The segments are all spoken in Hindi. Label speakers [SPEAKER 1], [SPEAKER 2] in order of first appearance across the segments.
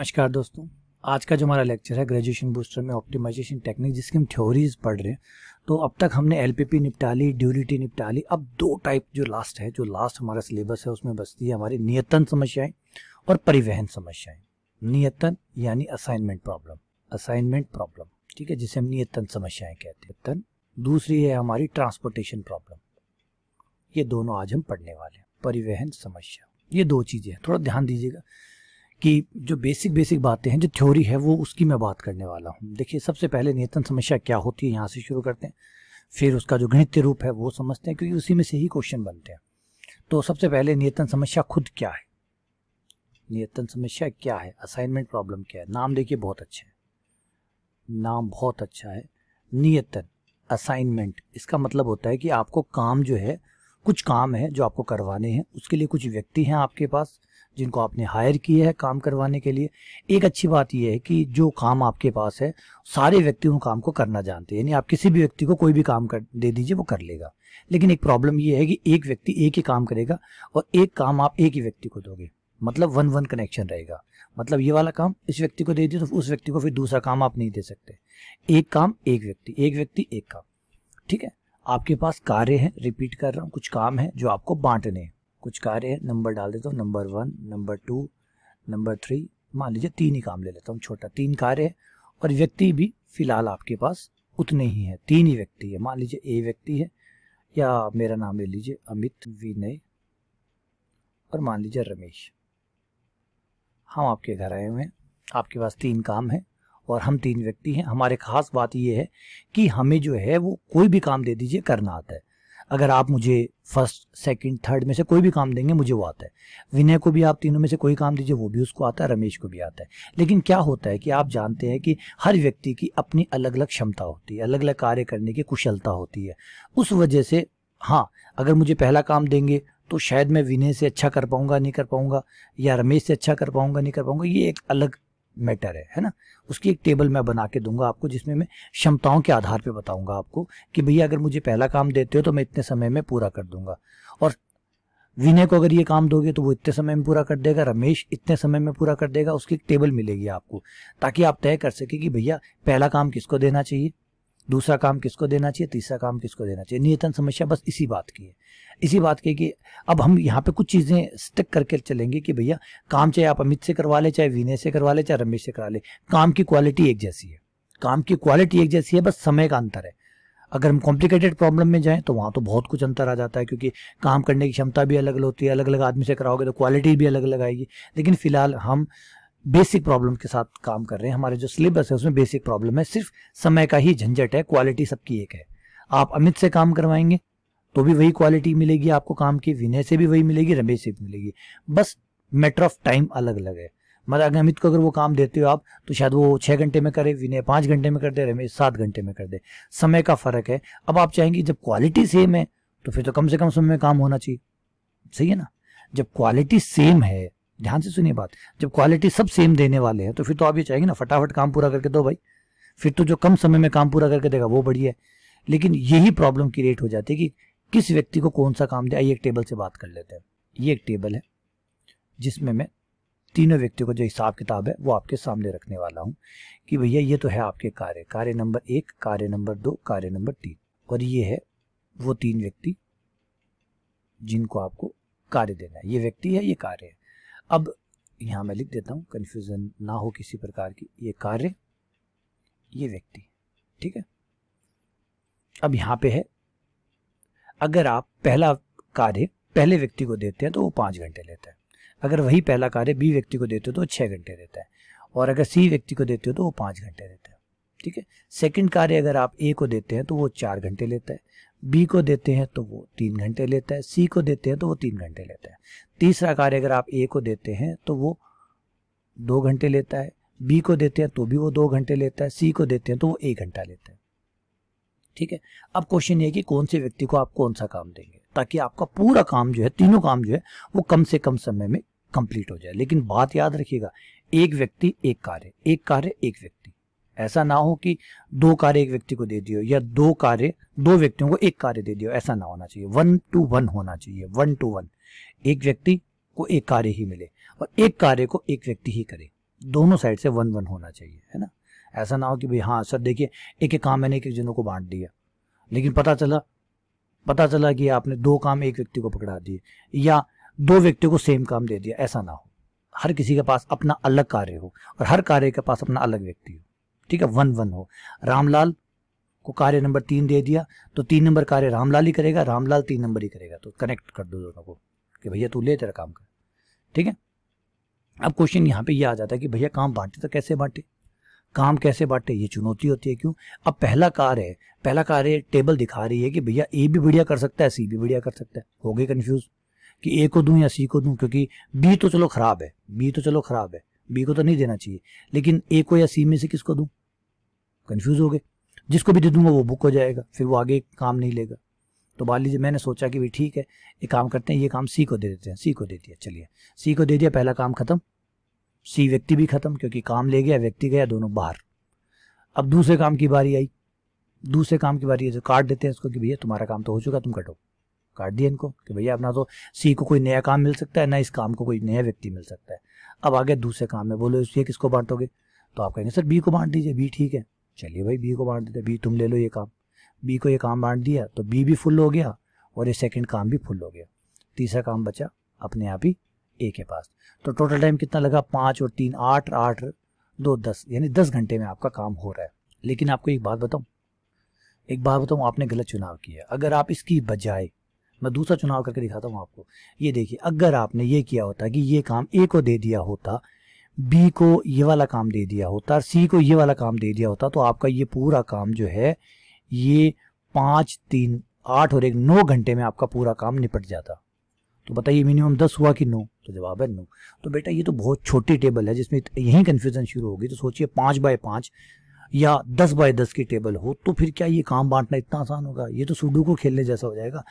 [SPEAKER 1] नमस्कार दोस्तों आज का जो हमारा लेक्चर है ग्रेजुएशन बूस्टर में ऑप्टिमाइजेशन टेक्निक जिसके हम थ्योरीज पढ़ रहे हैं तो अब तक हमने एलपीपी निपटा ली ड्यूरिटी निपटा ली अब दो टाइप जो लास्ट है जो लास्ट हमारा सिलेबस है उसमें बचती है हमारी नियतन समस्याएं और परिवहन समस्याएं नियतन यानी असाइनमेंट प्रॉब्लम असाइनमेंट प्रॉब्लम ठीक है जिसे हम नियतन समस्याएं कहते हैं दूसरी है हमारी ट्रांसपोर्टेशन प्रॉब्लम ये दोनों आज हम पढ़ने वाले हैं परिवहन समस्या ये दो चीज़ें हैं थोड़ा ध्यान दीजिएगा कि जो बेसिक बेसिक बातें हैं जो थ्योरी है वो उसकी मैं बात करने वाला हूँ देखिए सबसे पहले नियतन समस्या क्या होती है यहाँ से शुरू करते हैं फिर उसका जो गणित रूप है वो समझते हैं क्योंकि उसी में से ही क्वेश्चन बनते हैं तो सबसे पहले नियतन समस्या खुद क्या है नियतन समस्या क्या है असाइनमेंट प्रॉब्लम क्या है नाम देखिए बहुत अच्छा है नाम बहुत अच्छा है नियतन असाइनमेंट इसका मतलब होता है कि आपको काम जो है कुछ काम है जो आपको करवाने हैं उसके लिए कुछ व्यक्ति हैं आपके पास जिनको आपने हायर किया है काम करवाने के लिए एक अच्छी बात यह है कि जो काम आपके पास है सारे व्यक्ति उन काम को करना जानते हैं यानी आप किसी भी व्यक्ति को कोई भी काम कर दे दीजिए वो कर लेगा लेकिन एक प्रॉब्लम ये है कि एक व्यक्ति एक ही काम करेगा और एक काम आप एक ही व्यक्ति को दोगे मतलब वन वन कनेक्शन रहेगा मतलब ये वाला काम इस व्यक्ति को दे दिए तो उस व्यक्ति को फिर दूसरा काम आप नहीं दे सकते एक काम एक व्यक्ति एक व्यक्ति एक काम ठीक है आपके पास कार्य है रिपीट कर रहा हूँ कुछ काम है जो आपको बांटने हैं कुछ कार्य नंबर डाल देता हूँ number one number two number three मान लीजिए तीन ही काम ले लेता हूँ छोटा तीन कार्य है और व्यक्ति भी फिलहाल आपके पास उतने ही है तीन ही व्यक्ति है मान लीजिए ए व्यक्ति है या मेरा नाम ले लीजिए अमित विनय और मान लीजिए रमेश हम आपके घर आए हुए हैं आपके पास तीन काम है और हम तीन व्यक्ति हैं हमारे खास बात यह है कि हमें जो है वो कोई भी काम दे दीजिए करना आता है अगर आप मुझे फर्स्ट सेकंड थर्ड में से कोई भी काम देंगे मुझे वो आता है विनय को भी आप तीनों में से कोई काम दीजिए वो भी उसको आता है रमेश को भी आता है लेकिन क्या होता है कि आप जानते हैं कि हर व्यक्ति की अपनी अलग अलग क्षमता होती है अलग अलग कार्य करने की कुशलता होती है उस वजह से हाँ अगर मुझे पहला काम देंगे तो शायद मैं विनय से अच्छा कर पाऊंगा नहीं कर पाऊंगा या रमेश से अच्छा कर पाऊंगा नहीं कर पाऊंगा ये एक अलग मैटर है है ना उसकी एक टेबल मैं बना के दूंगा आपको जिसमें मैं क्षमताओं के आधार पे बताऊंगा आपको कि भैया अगर मुझे पहला काम देते हो तो मैं इतने समय में पूरा कर दूंगा और विनय को अगर ये काम दोगे तो वो इतने समय में पूरा कर देगा रमेश इतने समय में पूरा कर देगा उसकी एक टेबल मिलेगी आपको ताकि आप तय कर सके कि भैया पहला काम किसको देना चाहिए दूसरा काम किसको देना चाहिए तीसरा काम किसको देना चाहिए नियतन समस्या बस इसी बात की है इसी बात की कि अब हम यहाँ पे कुछ चीज़ें स्टिक करके चलेंगे कि भैया काम चाहे आप अमित से करवा लें चाहे विनय से करवा लें चाहे रमेश से करवा लें काम की क्वालिटी एक जैसी है काम की क्वालिटी एक जैसी है बस समय का अंतर है अगर हम कॉम्प्लिकेटेड प्रॉब्लम में जाएं तो वहाँ तो बहुत कुछ अंतर आ जाता है क्योंकि काम करने की क्षमता भी अलग अलग होती है अलग अलग आदमी से कराओगे तो क्वालिटी भी अलग अलग आएगी लेकिन फिलहाल हम बेसिक प्रॉब्लम के साथ काम कर रहे हैं हमारे जो सिलेबस है उसमें बेसिक प्रॉब्लम है सिर्फ समय का ही झंझट है क्वालिटी सबकी एक है आप अमित से काम करवाएंगे तो भी वही क्वालिटी मिलेगी आपको काम की विनय से भी वही मिलेगी रमेश से भी मिलेगी बस मैटर ऑफ टाइम अलग अलग है मतलब अगर अमित को अगर वो काम देते हो आप तो शायद वो छः घंटे में करे विनय पाँच घंटे में कर दे रमेश सात घंटे में कर दे समय का फ़र्क है अब आप चाहेंगे जब क्वालिटी सेम है तो फिर तो कम से कम समय में काम होना चाहिए सही है ना जब क्वालिटी सेम है ध्यान से सुनिए बात जब क्वालिटी सब सेम देने वाले हैं तो फिर तो आप ये चाहेंगे ना फटाफट काम पूरा करके दो भाई फिर तो जो कम समय में काम पूरा करके देगा वो बढ़िया है लेकिन यही प्रॉब्लम क्रिएट हो जाती है कि किस व्यक्ति को कौन सा काम दे आइए एक टेबल से बात कर लेते हैं ये एक टेबल है जिसमें मैं तीनों व्यक्तियों को जो हिसाब किताब है वो आपके सामने रखने वाला हूँ कि भैया ये तो है आपके कार्य कार्य नंबर एक कार्य नंबर दो कार्य नंबर तीन और ये है वो तीन व्यक्ति जिनको आपको कार्य देना है ये व्यक्ति है ये कार्य है अब यहाँ मैं लिख देता हूँ कन्फ्यूज़न ना हो किसी प्रकार की ये कार्य ये व्यक्ति ठीक है अब यहाँ पे है अगर आप पहला कार्य पहले व्यक्ति को देते हैं तो वो पाँच घंटे लेता है अगर वही पहला कार्य बी व्यक्ति को देते हो तो छः घंटे देता है और अगर सी व्यक्ति को देते हो तो वो पाँच घंटे देता है ठीक है सेकंड कार्य अगर आप ए को देते हैं तो वो चार घंटे लेता है बी को देते हैं तो वो तीन घंटे लेता है सी को देते हैं तो वो तीन घंटे लेता है तीसरा कार्य अगर आप ए को देते हैं तो वो दो घंटे लेता है बी को देते हैं तो भी वो दो घंटे लेता है सी को देते हैं तो वो एक घंटा लेता है ठीक है अब क्वेश्चन ये कि कौन से व्यक्ति को आप कौन सा काम देंगे ताकि आपका पूरा काम जो है तीनों काम जो है वो कम से कम समय में कंप्लीट हो जाए लेकिन बात याद रखिएगा एक व्यक्ति एक कार्य एक कार्य एक व्यक्ति ऐसा ना हो कि दो कार्य एक व्यक्ति को दे दियो या दो कार्य दो व्यक्तियों को एक कार्य दे दियो ऐसा ना होना चाहिए वन टू वन होना चाहिए वन टू वन एक व्यक्ति को एक कार्य ही मिले और एक कार्य को एक व्यक्ति ही करे दोनों साइड से वन वन होना चाहिए है ना ऐसा ना हो कि भाई हाँ सर देखिए एक एक काम मैंने एक एक जनों को बांट दिया लेकिन पता चला पता चला कि आपने दो काम एक व्यक्ति को पकड़ा दिए या दो व्यक्तियों को सेम काम दे दिया ऐसा ना हो हर किसी के पास अपना अलग कार्य हो और हर कार्य के पास अपना अलग व्यक्ति हो ठीक है वन वन हो रामलाल को कार्य नंबर तीन दे दिया तो तीन नंबर कार्य रामलाल ही करेगा रामलाल तीन नंबर ही करेगा तो कनेक्ट कर दो दोनों को कि भैया तू ले तेरा काम कर ठीक है अब क्वेश्चन यहाँ पे ये यह आ जाता है कि भैया काम बांटे तो कैसे बांटे काम कैसे बांटे ये चुनौती होती है क्यों अब पहला कार्य है पहला कार्य टेबल दिखा रही है कि भैया ए भी बढ़िया कर सकता है सी भी बढ़िया कर सकता है हो गए कन्फ्यूज कि ए को दूं या सी को दूं क्योंकि बी तो चलो खराब है बी तो चलो खराब है बी को तो नहीं देना चाहिए लेकिन ए को या सी में से किसको दूं कन्फ्यूज़ हो गए जिसको भी दे दूंगा वो बुक हो जाएगा फिर वो आगे काम नहीं लेगा तो मान लीजिए मैंने सोचा कि भाई ठीक है ये काम करते हैं ये काम सी को दे देते हैं सी को दे दिया चलिए सी को दे दिया पहला काम खत्म सी व्यक्ति भी खत्म क्योंकि काम ले गया व्यक्ति गया दोनों बाहर अब दूसरे काम की बारी आई दूसरे काम की बारी जो तो काट देते हैं इसको कि भैया तुम्हारा काम तो हो चुका तुम कटो काट दिया इनको कि भैया अपना तो सी को कोई नया काम मिल सकता है ना इस काम को कोई नया व्यक्ति मिल सकता है अब आगे दूसरे काम में बोलो ये किसको बांटोगे तो आप कहेंगे सर बी को बांट दीजिए बी ठीक है चलिए भाई बी को बांट देते बी तुम ले लो ये काम बी को ये काम बांट दिया तो बी भी फुल हो गया और ये सेकंड काम भी फुल हो गया तीसरा काम बचा अपने आप ही ए के पास तो टोटल टाइम कितना लगा पाँच और तीन आठ आठ दो दस यानी दस घंटे में आपका काम हो रहा है लेकिन आपको एक बात बताऊँ एक बात बताऊँ आपने गलत चुनाव किया अगर आप इसकी बजाय मैं दूसरा चुनाव करके दिखाता हूँ आपको ये देखिए अगर आपने ये किया होता कि ये काम ए को दे दिया होता बी को ये वाला काम दे दिया होता और सी को ये वाला काम दे दिया होता तो आपका ये पूरा काम जो है ये पाँच तीन आठ और एक नौ घंटे में आपका पूरा काम निपट जाता तो बताइए मिनिमम दस हुआ कि नौ तो जवाब है नौ तो बेटा ये तो बहुत छोटी टेबल है जिसमें यही कन्फ्यूजन शुरू होगी तो सोचिए पाँच बाय पाँच या दस बाय दस की टेबल हो तो फिर क्या ये काम बांटना इतना आसान होगा ये तो सुडू को खेलने जैसा हो जाएगा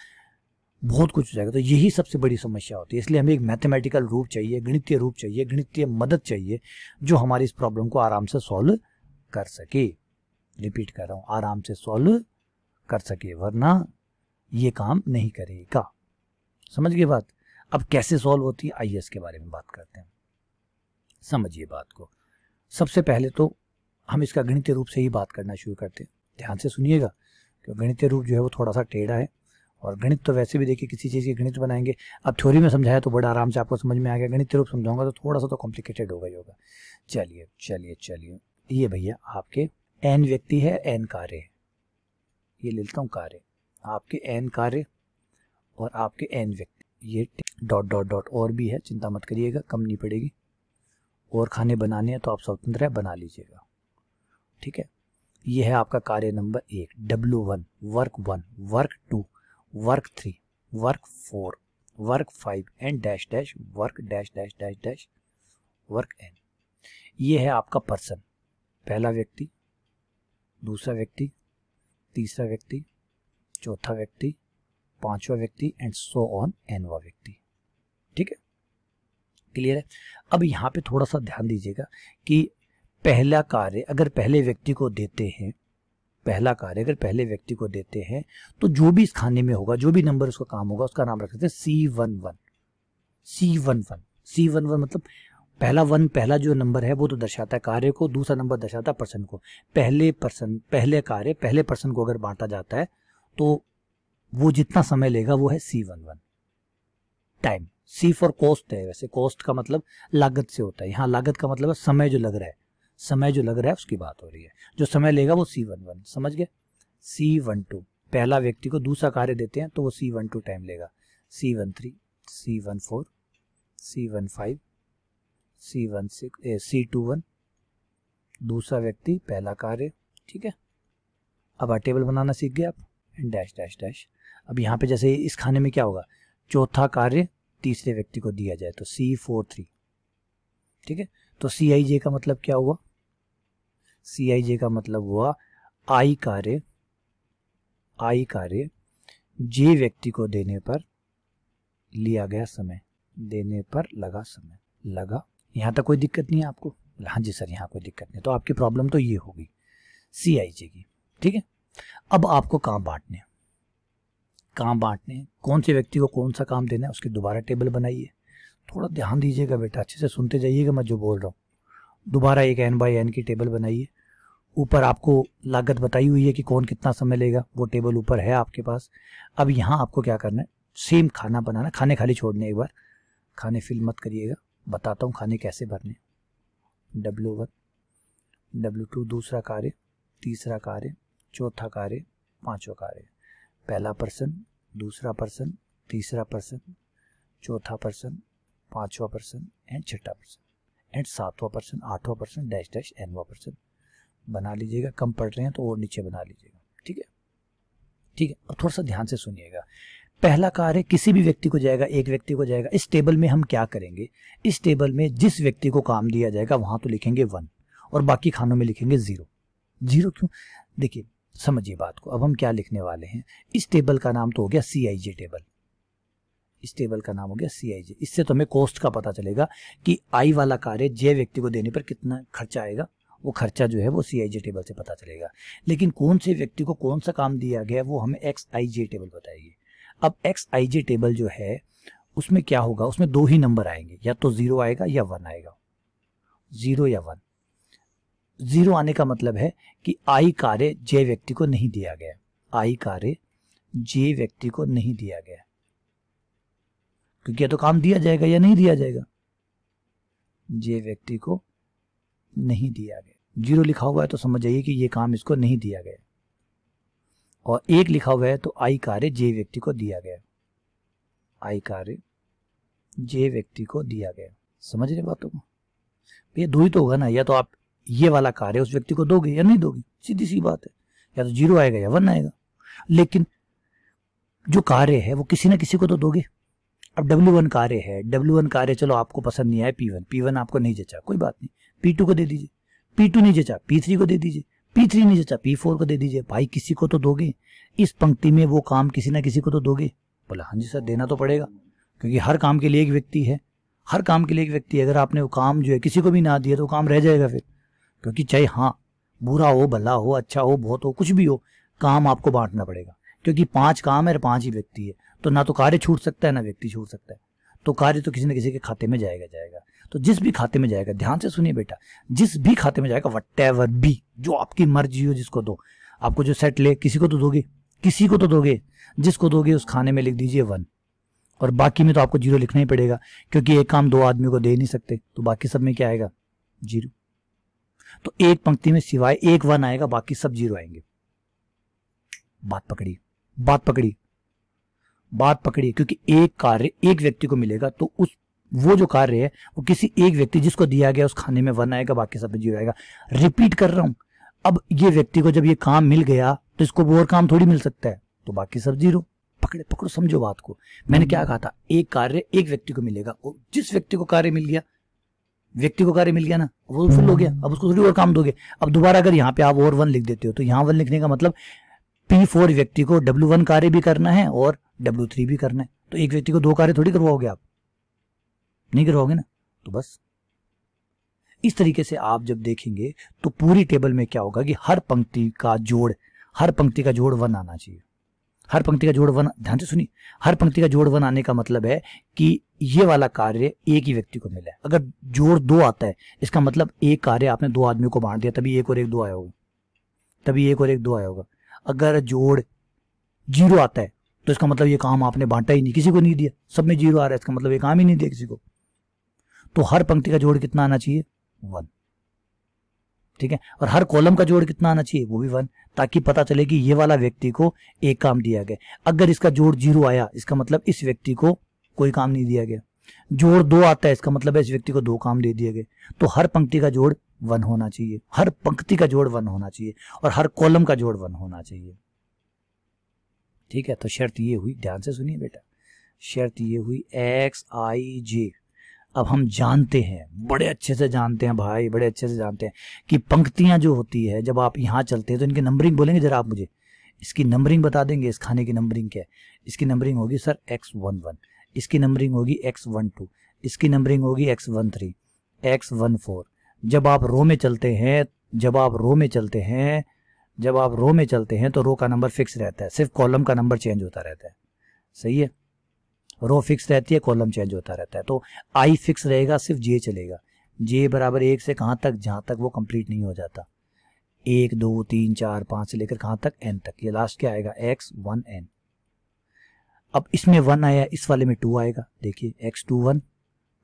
[SPEAKER 1] बहुत कुछ हो जाएगा तो यही सबसे बड़ी समस्या होती है इसलिए हमें एक मैथमेटिकल रूप चाहिए गणितीय रूप चाहिए गणितीय मदद चाहिए जो हमारी इस प्रॉब्लम को आराम से सॉल्व कर सके रिपीट कर रहा हूँ आराम से सॉल्व कर सके वरना ये काम नहीं करेगा समझ गए बात अब कैसे सॉल्व होती है आइए इसके बारे में बात करते हैं समझिए बात को सबसे पहले तो हम इसका गणितीय रूप से ही बात करना शुरू करते हैं ध्यान से सुनिएगा क्योंकि गणितीय रूप जो है वो थोड़ा सा टेढ़ा है और गणित तो वैसे भी देखिए किसी चीज़ के गणित बनाएंगे अब थ्योरी में समझाया तो बड़ा आराम से आपको समझ में आ गया गणित रूप समझाऊंगा तो थोड़ा सा तो कॉम्प्लिकेटेड होगा ही होगा चलिए चलिए चलिए ये भैया आपके एन व्यक्ति है एन कार्य ये ले लेता हूँ कार्य आपके एन कार्य और आपके एन व्यक्ति ये डॉट डॉट डॉट और भी है चिंता मत करिएगा कम नहीं पड़ेगी और खाने बनाने हैं तो आप स्वतंत्र है बना लीजिएगा ठीक है ये है आपका कार्य नंबर एक W one work one work two work three work four work five and dash dash work dash dash dash dash work N ये है आपका पर्सन पहला व्यक्ति दूसरा व्यक्ति तीसरा व्यक्ति चौथा व्यक्ति पांचवा व्यक्ति एंड सो ऑन एनवा व्यक्ति ठीक है क्लियर है अब यहाँ पे थोड़ा सा ध्यान दीजिएगा कि पहला कार्य अगर पहले व्यक्ति को देते हैं पहला कार्य अगर पहले व्यक्ति को देते हैं तो जो भी इस खाने में होगा जो भी नंबर उसका काम होगा उसका नाम रख सकते हैं C one one C one one C one one मतलब पहला वन पहला जो नंबर है वो तो दर्शाता है कार्य को दूसरा नंबर दर्शाता है पर्सन को पहले पर्सन पहले कार्य पहले पर्सन को अगर बांटा जाता है तो वो जितना समय लेगा वो है C one one time C for cost है वैसे कॉस्ट का मतलब लागत से होता है यहाँ लागत का मतलब है समय जो लग रहा है समय जो लग रहा है उसकी बात हो रही है जो समय लेगा वो सी वन वन समझ गए सी वन टू पहला व्यक्ति को दूसरा कार्य देते हैं तो वो सी वन टू टाइम लेगा C one three C one four C one five C one six C two one दूसरा व्यक्ति पहला कार्य ठीक है अब आ टेबल बनाना सीख गए आप एंड डैश डैश डैश अब यहाँ पे जैसे इस खाने में क्या होगा चौथा कार्य तीसरे व्यक्ति को दिया जाए तो सी फोर थ्री ठीक है तो सी आई जे का मतलब क्या हुआ सी आई जे का मतलब हुआ आई कार्य आई कार्य जे व्यक्ति को देने पर लिया गया समय देने पर लगा समय लगा यहाँ तक कोई दिक्कत नहीं है आपको हाँ जी सर यहाँ कोई दिक्कत नहीं तो आपकी प्रॉब्लम तो ये होगी सी आई जे की ठीक है अब आपको काम बांटने काम बांटने कौन से व्यक्ति को कौन सा काम देना है उसके दोबारा टेबल बनाइए थोड़ा ध्यान दीजिएगा बेटा अच्छे से सुनते जाइएगा मैं जो बोल रहा हूँ दोबारा एक एन बाई एन की टेबल बनाइए ऊपर आपको लागत बताई हुई है कि कौन कितना समय लेगा वो टेबल ऊपर है आपके पास अब यहाँ आपको क्या करना है सेम खाना बनाना खाने खाली छोड़ने एक बार खाने फिल मत करिएगा बताता हूँ खाने कैसे भरने डब्लू वन डब्लू टू दूसरा कार्य तीसरा कार्य चौथा कार्य पांचवा कार्य पहला पर्सन दूसरा पर्सन तीसरा पर्सन चौथा पर्सन पांचवा पर्सन एंड छठा पर्सन एंड सातवां परसेंट आठवां परसेंट डैश डैश एनवा परसेंट बना लीजिएगा कम पढ़ रहे हैं तो और नीचे बना लीजिएगा ठीक है ठीक है और थोड़ा सा ध्यान से सुनिएगा पहला कार्य किसी भी व्यक्ति को जाएगा एक व्यक्ति को जाएगा इस टेबल में हम क्या करेंगे इस टेबल में जिस व्यक्ति को काम दिया जाएगा वहां तो लिखेंगे वन और बाकी खानों में लिखेंगे ज़ीरो जीरो क्यों देखिए समझिए बात को अब हम क्या लिखने वाले हैं इस टेबल का नाम तो हो गया सी टेबल इस टेबल का नाम हो गया सी आई इससे तो हमें कॉस्ट का पता चलेगा कि आई वाला कार्य जे व्यक्ति को देने पर कितना खर्चा आएगा वो खर्चा जो है वो सी आई टेबल से पता चलेगा लेकिन कौन से व्यक्ति को कौन सा काम दिया गया वो हमें एक्स आई टेबल बताएगी अब एक्स आई जी टेबल जो है उसमें क्या होगा उसमें दो ही नंबर आएंगे या तो ज़ीरो आएगा या वन आएगा ज़ीरो या वन ज़ीरो आने का मतलब है कि आई कार्य जे व्यक्ति को नहीं दिया गया आई कार्य जे व्यक्ति को नहीं दिया गया क्योंकि तो काम दिया जाएगा या नहीं दिया जाएगा ये व्यक्ति को नहीं दिया गया जीरो लिखा हुआ है तो समझ जाइए कि ये काम इसको नहीं दिया गया और एक लिखा हुआ है तो आई कार्य जे व्यक्ति को दिया गया आई कार्य जे व्यक्ति को दिया गया समझ रहे बातों को भैया दो ही तो होगा ना या तो आप ये वाला कार्य उस व्यक्ति को दोगे या नहीं दोगे सीधी सी बात है या तो जीरो आएगा या वन आएगा लेकिन जो कार्य है वो किसी ना किसी को तो दोगे अब डब्ल्यू वन कार्य है डब्ल्यू वन कार्य चलो आपको पसंद नहीं आया पी वन पी वन आपको नहीं जचा कोई बात नहीं पी टू को दे दीजिए पी टू नहीं जचा पी थ्री को दे दीजिए पी थ्री नहीं जचा पी फोर को दे दीजिए भाई किसी को तो दोगे इस पंक्ति में वो काम किसी ना किसी को तो दोगे बोला हाँ जी सर देना तो पड़ेगा क्योंकि हर काम के लिए एक व्यक्ति है हर काम के लिए एक व्यक्ति अगर आपने वो काम जो है किसी को भी ना दिया तो काम रह जाएगा फिर क्योंकि चाहे हाँ बुरा हो भला हो अच्छा हो बहुत हो कुछ भी हो काम आपको बांटना पड़ेगा क्योंकि पांच काम है और पांच ही व्यक्ति है तो ना तो कार्य छूट सकता है ना व्यक्ति छूट सकता है तो कार्य तो किसी न किसी के खाते में जाएगा जाएगा तो जिस भी खाते में जाएगा ध्यान से सुनिए बेटा जिस भी खाते में जाएगा वट एवर जो आपकी मर्जी हो जिसको दो आपको जो सेट ले किसी को तो दोगे किसी को तो दोगे जिसको दोगे उस खाने में लिख दीजिए वन और बाकी में तो आपको जीरो लिखना ही पड़ेगा क्योंकि एक काम दो आदमी को दे नहीं सकते तो बाकी सब में क्या आएगा जीरो तो एक पंक्ति में सिवाय एक वन आएगा बाकी सब जीरो आएंगे बात पकड़ी बात पकड़ी बात पकड़िए क्योंकि एक कार्य एक व्यक्ति को मिलेगा तो उस वो जो कार्य है वो किसी एक व्यक्ति जिसको दिया गया उस खाने में वन आएगा बाकी सब जीव आएगा रिपीट कर रहा हूं अब ये व्यक्ति को जब ये काम मिल गया तो इसको और काम थोड़ी मिल सकता है तो बाकी सब जीरो पकड़े पकड़ो समझो बात को मैंने क्या कहा था एक कार्य एक व्यक्ति को मिलेगा और जिस व्यक्ति को कार्य मिल गया व्यक्ति को कार्य मिल गया ना वो फुल तो हो गया अब उसको थोड़ी और काम दोगे अब दोबारा अगर यहाँ पे आप और वन लिख देते हो तो यहाँ वन लिखने का मतलब P4 फोर व्यक्ति को डब्ल्यू वन कार्य भी करना है और डब्ल्यू थ्री भी करना है तो एक व्यक्ति को दो कार्य थोड़ी करवाओगे आप नहीं करवाओगे ना तो बस इस तरीके से आप जब देखेंगे तो पूरी टेबल में क्या होगा कि हर पंक्ति का जोड़ हर पंक्ति का जोड़ वन आना चाहिए हर पंक्ति का जोड़ वन ध्यान से सुनिए हर पंक्ति का जोड़ वन आने का मतलब है कि ये वाला कार्य एक ही व्यक्ति को मिला है अगर जोड़ दो आता है इसका मतलब एक कार्य आपने दो आदमी को बांट दिया तभी एक और एक दो आया होगा तभी एक और एक दो आया होगा अगर जोड़ जीरो आता है तो इसका मतलब ये काम आपने बांटा ही नहीं किसी को नहीं दिया सब में जीरो आ रहा है इसका मतलब ये काम ही नहीं दिया किसी को तो हर पंक्ति का जोड़ कितना आना चाहिए वन ठीक है और हर कॉलम का जोड़ कितना आना चाहिए वो भी वन ताकि पता चले कि ये वाला व्यक्ति को एक काम दिया गया अगर इसका जोड़ जीरो आया इसका मतलब इस व्यक्ति को कोई काम नहीं दिया गया जोड़ दो आता है इसका मतलब है इस व्यक्ति को दो काम दे दिए गए तो हर पंक्ति का जोड़ वन होना चाहिए हर पंक्ति का जोड़ वन होना चाहिए और हर कॉलम का जोड़ वन होना चाहिए ठीक है तो शर्त ये हुई ध्यान से सुनिए बेटा शर्त ये हुई एक्स आई जे अब हम जानते हैं बड़े अच्छे से जानते हैं भाई बड़े अच्छे से जानते हैं कि पंक्तियां जो होती है जब आप यहाँ चलते हैं तो इनकी नंबरिंग बोलेंगे जरा आप मुझे इसकी नंबरिंग बता देंगे इस खाने की नंबरिंग क्या है इसकी नंबरिंग होगी सर एक्स वन वन इसकी नंबरिंग होगी एक्स वन टू इसकी नंबरिंग होगी X one three X one four जब आप रो में चलते हैं जब आप रो में चलते हैं जब आप रो में चलते हैं तो रो का नंबर फिक्स रहता है सिर्फ कॉलम का नंबर चेंज होता रहता है सही है रो फिक्स रहती है कॉलम चेंज होता रहता है तो आई फिक्स रहेगा सिर्फ जे चलेगा जे बराबर एक से कहाँ तक जहाँ तक वो कंप्लीट नहीं हो जाता एक दो तीन चार पाँच से लेकर कहाँ तक एन तक ये लास्ट क्या आएगा एक्स वन एन अब इसमें वन आया इस वाले में टू आएगा देखिए X two one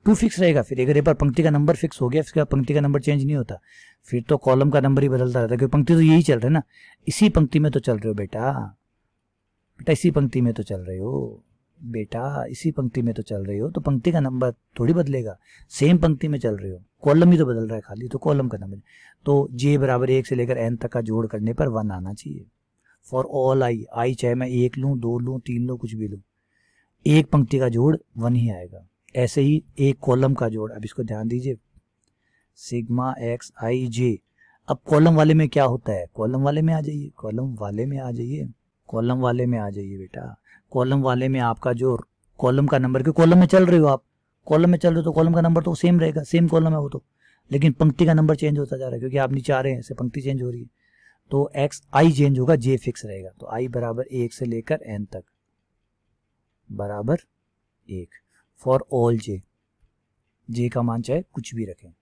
[SPEAKER 1] two fix रहेगा फिर अगर एक बार पंक्ति का नंबर फिक्स हो गया फिर बाद पंक्ति का नंबर चेंज नहीं होता फिर तो कॉलम का नंबर ही बदलता रहता है क्योंकि पंक्ति तो यही चल रहा है ना इसी पंक्ति में तो चल रहे हो बेटा बेटा इसी पंक्ति में तो चल रहे हो बेटा इसी पंक्ति में तो चल रहे हो तो पंक्ति का नंबर थोड़ी बदलेगा सेम पंक्ति में चल रहे हो कॉलम ही तो बदल रहा है खाली तो कॉलम का नंबर तो जे बराबर एक से लेकर एन तक का जोड़ करने पर वन आना चाहिए फॉर ऑल आई आई चाहे मैं एक लूँ दो लूँ तीन लूँ कुछ भी लूँ एक पंक्ति का जोड़ वन ही आएगा ऐसे ही एक कॉलम का जोड़ अब इसको ध्यान दीजिए सिग्मा एक्स आई जे अब कॉलम वाले में क्या होता है कॉलम वाले में आ जाइए कॉलम वाले में आ जाइए कॉलम वाले में आ जाइए बेटा कॉलम वाले में आपका जो कॉलम का नंबर क्योंकि कॉलम में चल रहे हो आप कॉलम में चल रहे हो तो कॉलम का नंबर तो सेम रहेगा सेम कॉलम है वो तो लेकिन पंक्ति का नंबर चेंज होता जा रहा है क्योंकि आप नीचे आ रहे हैं ऐसे पंक्ति चेंज हो रही है तो एक्स आई चेंज होगा जे फिक्स रहेगा तो आई बराबर एक से लेकर एन तक बराबर एक फॉर ऑल जे जे का मान चाहे कुछ भी रखें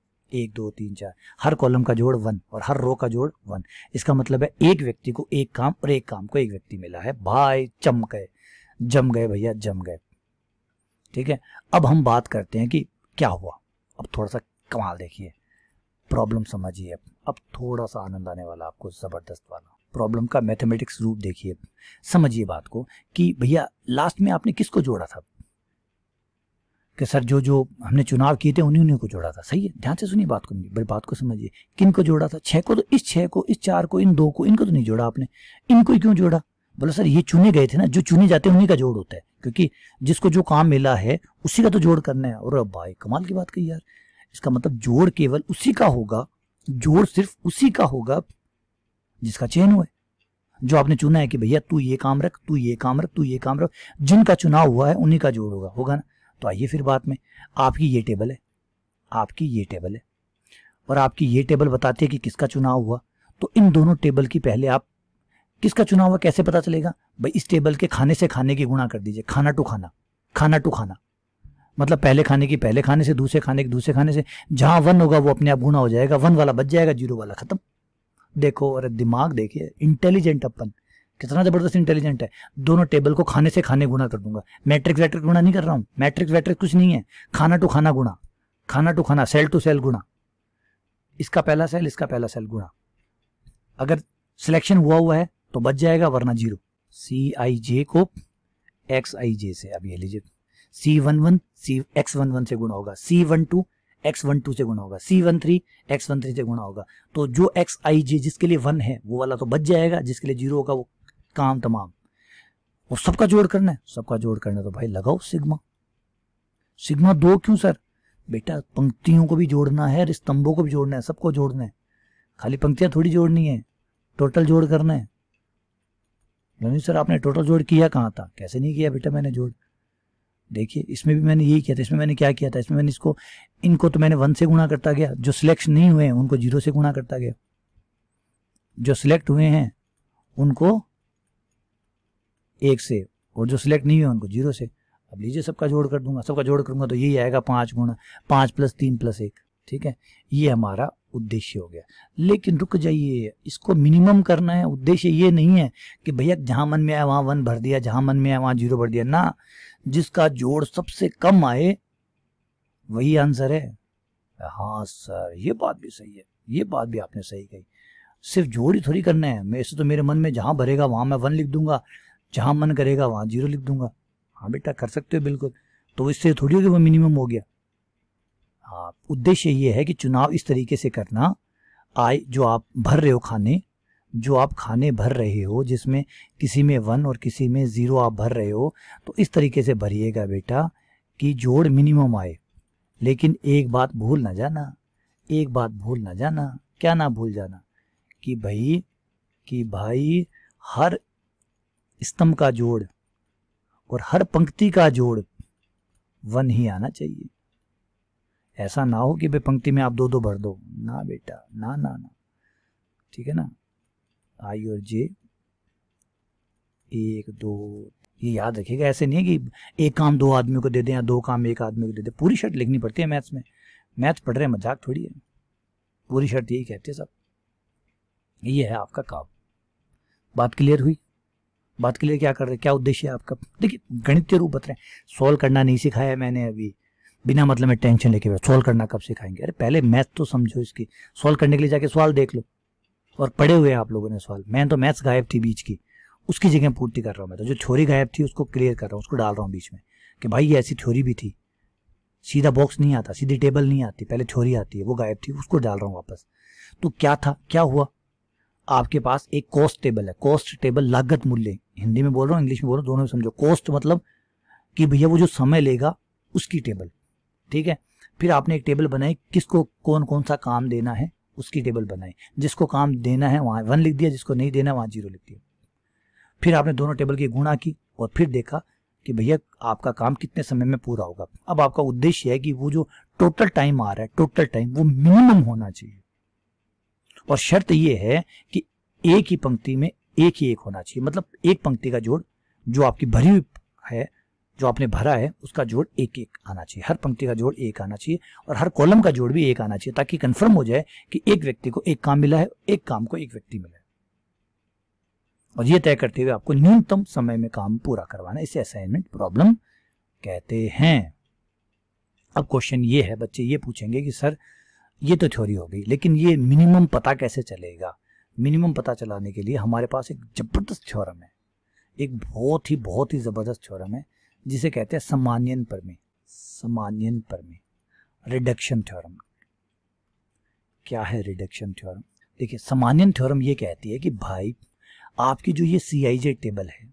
[SPEAKER 1] एक दो तीन चार हर कॉलम का जोड़ वन और हर रो का जोड़ वन इसका मतलब है एक व्यक्ति को एक काम और एक काम को एक व्यक्ति मिला है भाई चम गए जम गए भैया जम गए ठीक है अब हम बात करते हैं कि क्या हुआ अब थोड़ा सा कमाल देखिए प्रॉब्लम समझिए अब अब थोड़ा सा आनंद आने वाला आपको ज़बरदस्त वाला प्रॉब्लम का मैथमेटिक्स रूप देखिए समझिए बात को कि भैया लास्ट में आपने किसको जोड़ा था कि सर जो जो हमने चुनाव किए थे उन्हीं उन्हीं को जोड़ा था सही है ध्यान से सुनिए बात को मेरी बात को समझिए किन को जोड़ा था छह को तो इस छह को इस चार को इन दो को इनको तो नहीं जोड़ा आपने इनको ही क्यों जोड़ा बोला सर ये चुने गए थे ना जो चुने जाते हैं उन्हीं का जोड़ होता है क्योंकि जिसको जो काम मिला है उसी का तो जोड़ करना है और भाई कमाल की बात कही यार इसका मतलब जोड़ केवल उसी का होगा जोर सिर्फ उसी का होगा जिसका चयन हुआ है जो आपने चुना है कि भैया तू ये काम रख तू ये काम रख तू ये काम रख जिनका चुनाव हुआ है उन्हीं का जोड़ होगा होगा ना तो आइए फिर बात में आपकी ये टेबल है आपकी ये टेबल है और आपकी ये टेबल बताती है कि किसका चुनाव हुआ तो इन दोनों टेबल की पहले आप किसका चुनाव हुआ कैसे पता चलेगा भाई इस टेबल के खाने से खाने की गुणा कर दीजिए खाना टू खाना खाना टू खाना मतलब पहले खाने की पहले खाने से दूसरे खाने की दूसरे खाने से जहां वन होगा वो अपने आप गुना हो जाएगा वन वाला बच जाएगा जीरो वाला ख़त्म देखो अरे दिमाग देखिए इंटेलिजेंट अपन कितना ज़बरदस्त इंटेलिजेंट है दोनों टेबल को खाने से खाने गुना कर दूंगा मैट्रिक्स वैट्रिक गुना नहीं कर रहा हूँ मैट्रिक्स वैट्रिक कुछ नहीं है खाना टू खाना गुणा खाना टू खाना सेल टू सेल गुणा इसका पहला सेल इसका पहला सेल गुणा अगर सिलेक्शन हुआ हुआ है तो बच जाएगा वरना जीरो सी आई जे को एक्स आई जे से अब ये लीजिए C one one C X one one से गुणा होगा C one two X one two से गुणा होगा C one three X one three से गुणा होगा तो जो एक्स आई जे जिसके लिए वन है वो वाला तो बच जाएगा जिसके लिए जीरो होगा वो काम तमाम और सबका जोड़ करना है सबका जोड़ करना है तो भाई लगाओ सिग्मा सिग्मा दो क्यों सर बेटा पंक्तियों को भी जोड़ना है और स्तंभों को भी जोड़ना है सबको जोड़ना है खाली पंक्तियां थोड़ी जोड़नी है टोटल जोड़ करना है सर आपने टोटल जोड़ किया कहाँ था कैसे नहीं किया बेटा मैंने जोड़ देखिए इसमें भी मैंने यही किया था इसमें मैंने क्या किया था इसमें मैंने इसको इनको तो मैंने वन से गुणा करता गया जो सिलेक्ट नहीं हुए हैं उनको जीरो से गुणा करता गया जो सिलेक्ट हुए हैं उनको एक से और जो सिलेक्ट नहीं हुए उनको जीरो से अब लीजिए सबका जोड़ कर दूंगा सबका जोड़ करूंगा तो यही आएगा पांच गुणा पांच प्लस तीन प्लस एक ठीक है ये हमारा उद्देश्य हो गया लेकिन रुक जाइए इसको मिनिमम करना है उद्देश्य ये नहीं है कि भैया जहां मन में आया वहां वन भर दिया जहां मन में आया वहां जीरो भर दिया ना जिसका जोड़ सबसे कम आए वही आंसर है हाँ सर ये बात भी सही है ये बात भी आपने सही कही सिर्फ जोड़ ही थोड़ी करना है मैं ऐसे तो मेरे मन में जहां भरेगा वहां मैं वन लिख दूंगा जहां मन करेगा वहां जीरो लिख दूंगा हाँ बेटा कर सकते हो बिल्कुल तो इससे थोड़ी होगी वो मिनिमम हो गया हाँ उद्देश्य ये है कि चुनाव इस तरीके से करना आय जो आप भर रहे हो खाने जो आप खाने भर रहे हो जिसमें किसी में वन और किसी में ज़ीरो आप भर रहे हो तो इस तरीके से भरिएगा बेटा कि जोड़ मिनिमम आए लेकिन एक बात भूल ना जाना एक बात भूल ना जाना क्या ना भूल जाना कि भाई कि भाई हर स्तंभ का जोड़ और हर पंक्ति का जोड़ वन ही आना चाहिए ऐसा ना हो कि भाई पंक्ति में आप दो दो भर दो ना बेटा ना ना ना ठीक है ना आई और जे एक दो ये याद रखिएगा ऐसे नहीं है कि एक काम दो आदमी को दे दें या दो काम एक आदमी को दे दें पूरी शर्त लिखनी पड़ती है मैथ्स में मैथ्स पढ़ रहे हैं मजाक थोड़ी है पूरी शर्त यही कहती है सब ये है आपका काम बात क्लियर हुई बात क्लियर क्या कर रहे क्या उद्देश्य है आपका देखिए गणितीय रूप बत रहे हैं सॉल्व करना नहीं सिखाया मैंने अभी बिना मतलब में टेंशन लेके सॉल्व करना कब सिखाएंगे अरे पहले मैथ तो समझो इसकी सॉल्व करने के लिए जाके सवाल देख लो और पढ़े हुए हैं आप लोगों ने सवाल मैं तो मैथ्स गायब थी बीच की उसकी जगह पूर्ति कर रहा हूँ मैं तो जो थ्योरी गायब थी उसको क्लियर कर रहा हूँ उसको डाल रहा हूँ बीच में कि भाई ये ऐसी थ्योरी भी थी सीधा बॉक्स नहीं आता सीधी टेबल नहीं आती पहले थ्योरी आती है वो गायब थी उसको डाल रहा हूँ वापस तो क्या था क्या हुआ आपके पास एक कॉस्ट टेबल है कॉस्ट टेबल लागत मूल्य हिंदी में बोल रहा हूँ इंग्लिश में बोल रहा हूँ दोनों में समझो कॉस्ट मतलब कि भैया वो जो समय लेगा उसकी टेबल ठीक है फिर आपने एक टेबल बनाई किसको कौन कौन सा काम देना है उसकी टेबल बनाई जिसको काम देना है वहां वन लिख दिया जिसको नहीं देना वहां जीरो लिख दिया फिर आपने दोनों टेबल की गुणा की और फिर देखा कि भैया आपका काम कितने समय में पूरा होगा अब आपका उद्देश्य है कि वो जो टोटल टाइम आ रहा है टोटल टाइम वो मिनिमम होना चाहिए और शर्त ये है कि एक ही पंक्ति में एक ही एक होना चाहिए मतलब एक पंक्ति का जोड़ जो आपकी भरी हुई है जो आपने भरा है उसका जोड़ एक एक आना चाहिए हर पंक्ति का जोड़ एक आना चाहिए और हर कॉलम का जोड़ भी एक आना चाहिए ताकि कंफर्म हो जाए कि एक व्यक्ति को एक काम मिला है एक काम को एक व्यक्ति मिला है और ये तय करते हुए आपको न्यूनतम समय में काम पूरा करवाना इसे असाइनमेंट प्रॉब्लम कहते हैं अब क्वेश्चन ये है बच्चे ये पूछेंगे कि सर ये तो थ्योरी हो गई लेकिन ये मिनिमम पता कैसे चलेगा मिनिमम पता चलाने के लिए हमारे पास एक जबरदस्त थ्योरम है एक बहुत ही बहुत ही ज़बरदस्त थ्योरम है जिसे कहते हैं सामान्यन प्रमेय सामान्यन प्रमेय रिडक्शन थ्योरम क्या है रिडक्शन थ्योरम देखिए सामान्यन थ्योरम ये कहती है कि भाई आपकी जो ये सी आई जे टेबल है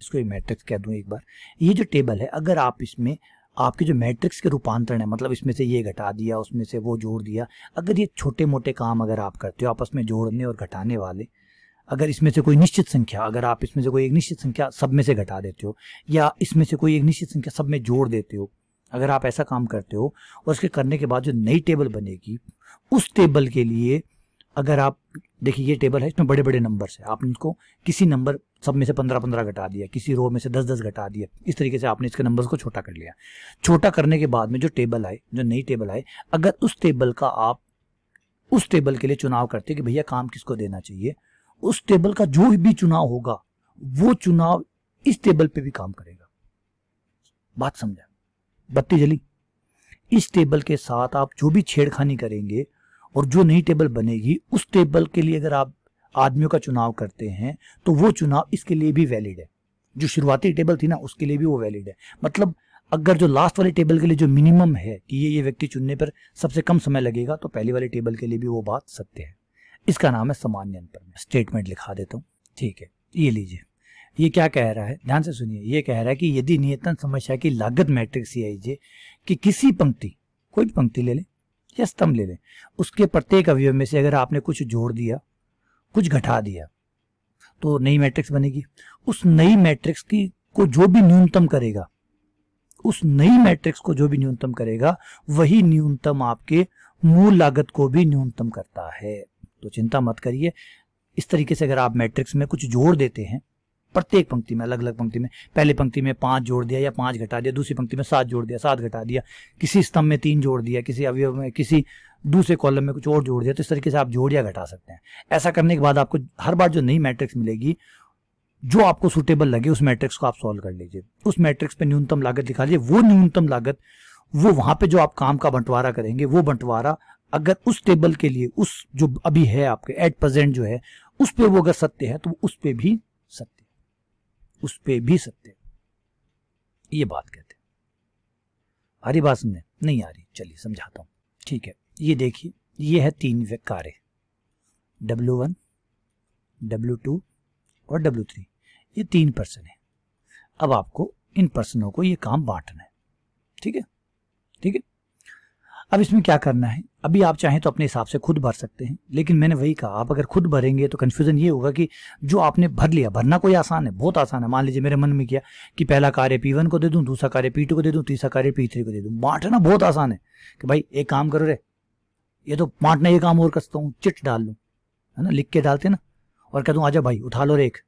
[SPEAKER 1] इसको मैट्रिक्स कह दूँ एक बार ये जो टेबल है अगर आप इसमें आपके जो मैट्रिक्स के रूपांतरण है मतलब इसमें से ये घटा दिया उसमें से वो जोड़ दिया अगर ये छोटे मोटे काम अगर आप करते हो आपस में जोड़ने और घटाने वाले अगर इसमें से कोई निश्चित संख्या अगर आप इसमें से कोई एक निश्चित संख्या सब में से घटा देते हो या इसमें से कोई एक निश्चित संख्या सब में जोड़ देते हो अगर आप ऐसा काम करते हो और उसके करने के बाद जो नई टेबल बनेगी उस टेबल के लिए अगर आप देखिए ये टेबल है इसमें बड़े बड़े नंबर है आपने इसको किसी नंबर सब में से पंद्रह पंद्रह घटा दिया किसी रो में से दस दस घटा दिया इस तरीके से आपने इसके नंबर्स को छोटा कर लिया छोटा करने के बाद में जो टेबल आए जो नई टेबल आए अगर उस टेबल का आप उस टेबल के लिए चुनाव करते कि भैया काम किसको देना चाहिए उस टेबल का जो भी चुनाव होगा वो चुनाव इस टेबल पे भी काम करेगा बात समझा बत्ती जली इस टेबल के साथ आप जो भी छेड़खानी करेंगे और जो नई टेबल बनेगी उस टेबल के लिए अगर आप आदमियों का चुनाव करते हैं तो वो चुनाव इसके लिए भी वैलिड है जो शुरुआती टेबल थी ना उसके लिए भी वो वैलिड है मतलब अगर जो लास्ट वाली टेबल के लिए जो मिनिमम है कि ये ये व्यक्ति चुनने पर सबसे कम समय लगेगा तो पहली वाली टेबल के लिए भी वो बात सत्य है इसका नाम है सामान्य में स्टेटमेंट लिखा देता हूँ ठीक है ये लीजिए ये क्या कह रहा है ध्यान से सुनिए ये कह रहा है कि यदि नियतन समस्या की लागत मैट्रिक्स ये कि किसी पंक्ति कोई भी पंक्ति ले लें या स्तंभ ले लें उसके प्रत्येक अवयव में से अगर आपने कुछ जोड़ दिया कुछ घटा दिया तो नई मैट्रिक्स बनेगी उस नई मैट्रिक्स की को जो भी न्यूनतम करेगा उस नई मैट्रिक्स को जो भी न्यूनतम करेगा वही न्यूनतम आपके मूल लागत को भी न्यूनतम करता है तो चिंता मत करिए इस तरीके से अगर आप मैट्रिक्स में कुछ जोड़ देते हैं प्रत्येक पंक्ति में अलग अलग पंक्ति में पहले पंक्ति में पांच जोड़ दिया या पांच घटा दिया दूसरी पंक्ति में सात जोड़ दिया सात घटा दिया किसी स्तंभ में तीन जोड़ दिया किसी अवयव में किसी दूसरे कॉलम में कुछ और जोड़ दिया तो इस तरीके से आप जोड़ या घटा सकते हैं ऐसा करने के बाद आपको हर बार जो नई मैट्रिक्स मिलेगी जो आपको सुटेबल लगे उस मैट्रिक्स को आप सॉल्व कर लीजिए उस मैट्रिक्स पर न्यूनतम लागत दिखा लीजिए वो न्यूनतम लागत वो वहां पे जो आप काम का बंटवारा करेंगे वो बंटवारा अगर उस टेबल के लिए उस जो अभी है आपके एट प्रेजेंट जो है उस पे वो अगर सत्य है तो उस पे भी सत्य उस पे भी सत्य ये बात कहते हैं आ रही बात समझे नहीं आ रही चलिए समझाता हूं ठीक है ये देखिए ये है तीन कार्य डब्ल्यू वन डब्ल्यू टू और डब्ल्यू थ्री ये तीन पर्सन है अब आपको इन पर्सनों को ये काम बांटना है ठीक है ठीक है अब इसमें क्या करना है अभी आप चाहें तो अपने हिसाब से खुद भर सकते हैं लेकिन मैंने वही कहा आप अगर खुद भरेंगे तो कन्फ्यूजन ये होगा कि जो आपने भर लिया भरना कोई आसान है बहुत आसान है मान लीजिए मेरे मन में किया कि पहला कार्य पी वन को दे दूं दूसरा कार्य पी टू को दे दूं तीसरा कार्य पी थ्री को दे दूं बांटना बहुत आसान है कि भाई एक काम करो रे ये तो बांटना ये काम और कर सकता हूँ चिट डाल लूँ है ना लिख के डालते ना और कह दूँ आ भाई उठा लो रेख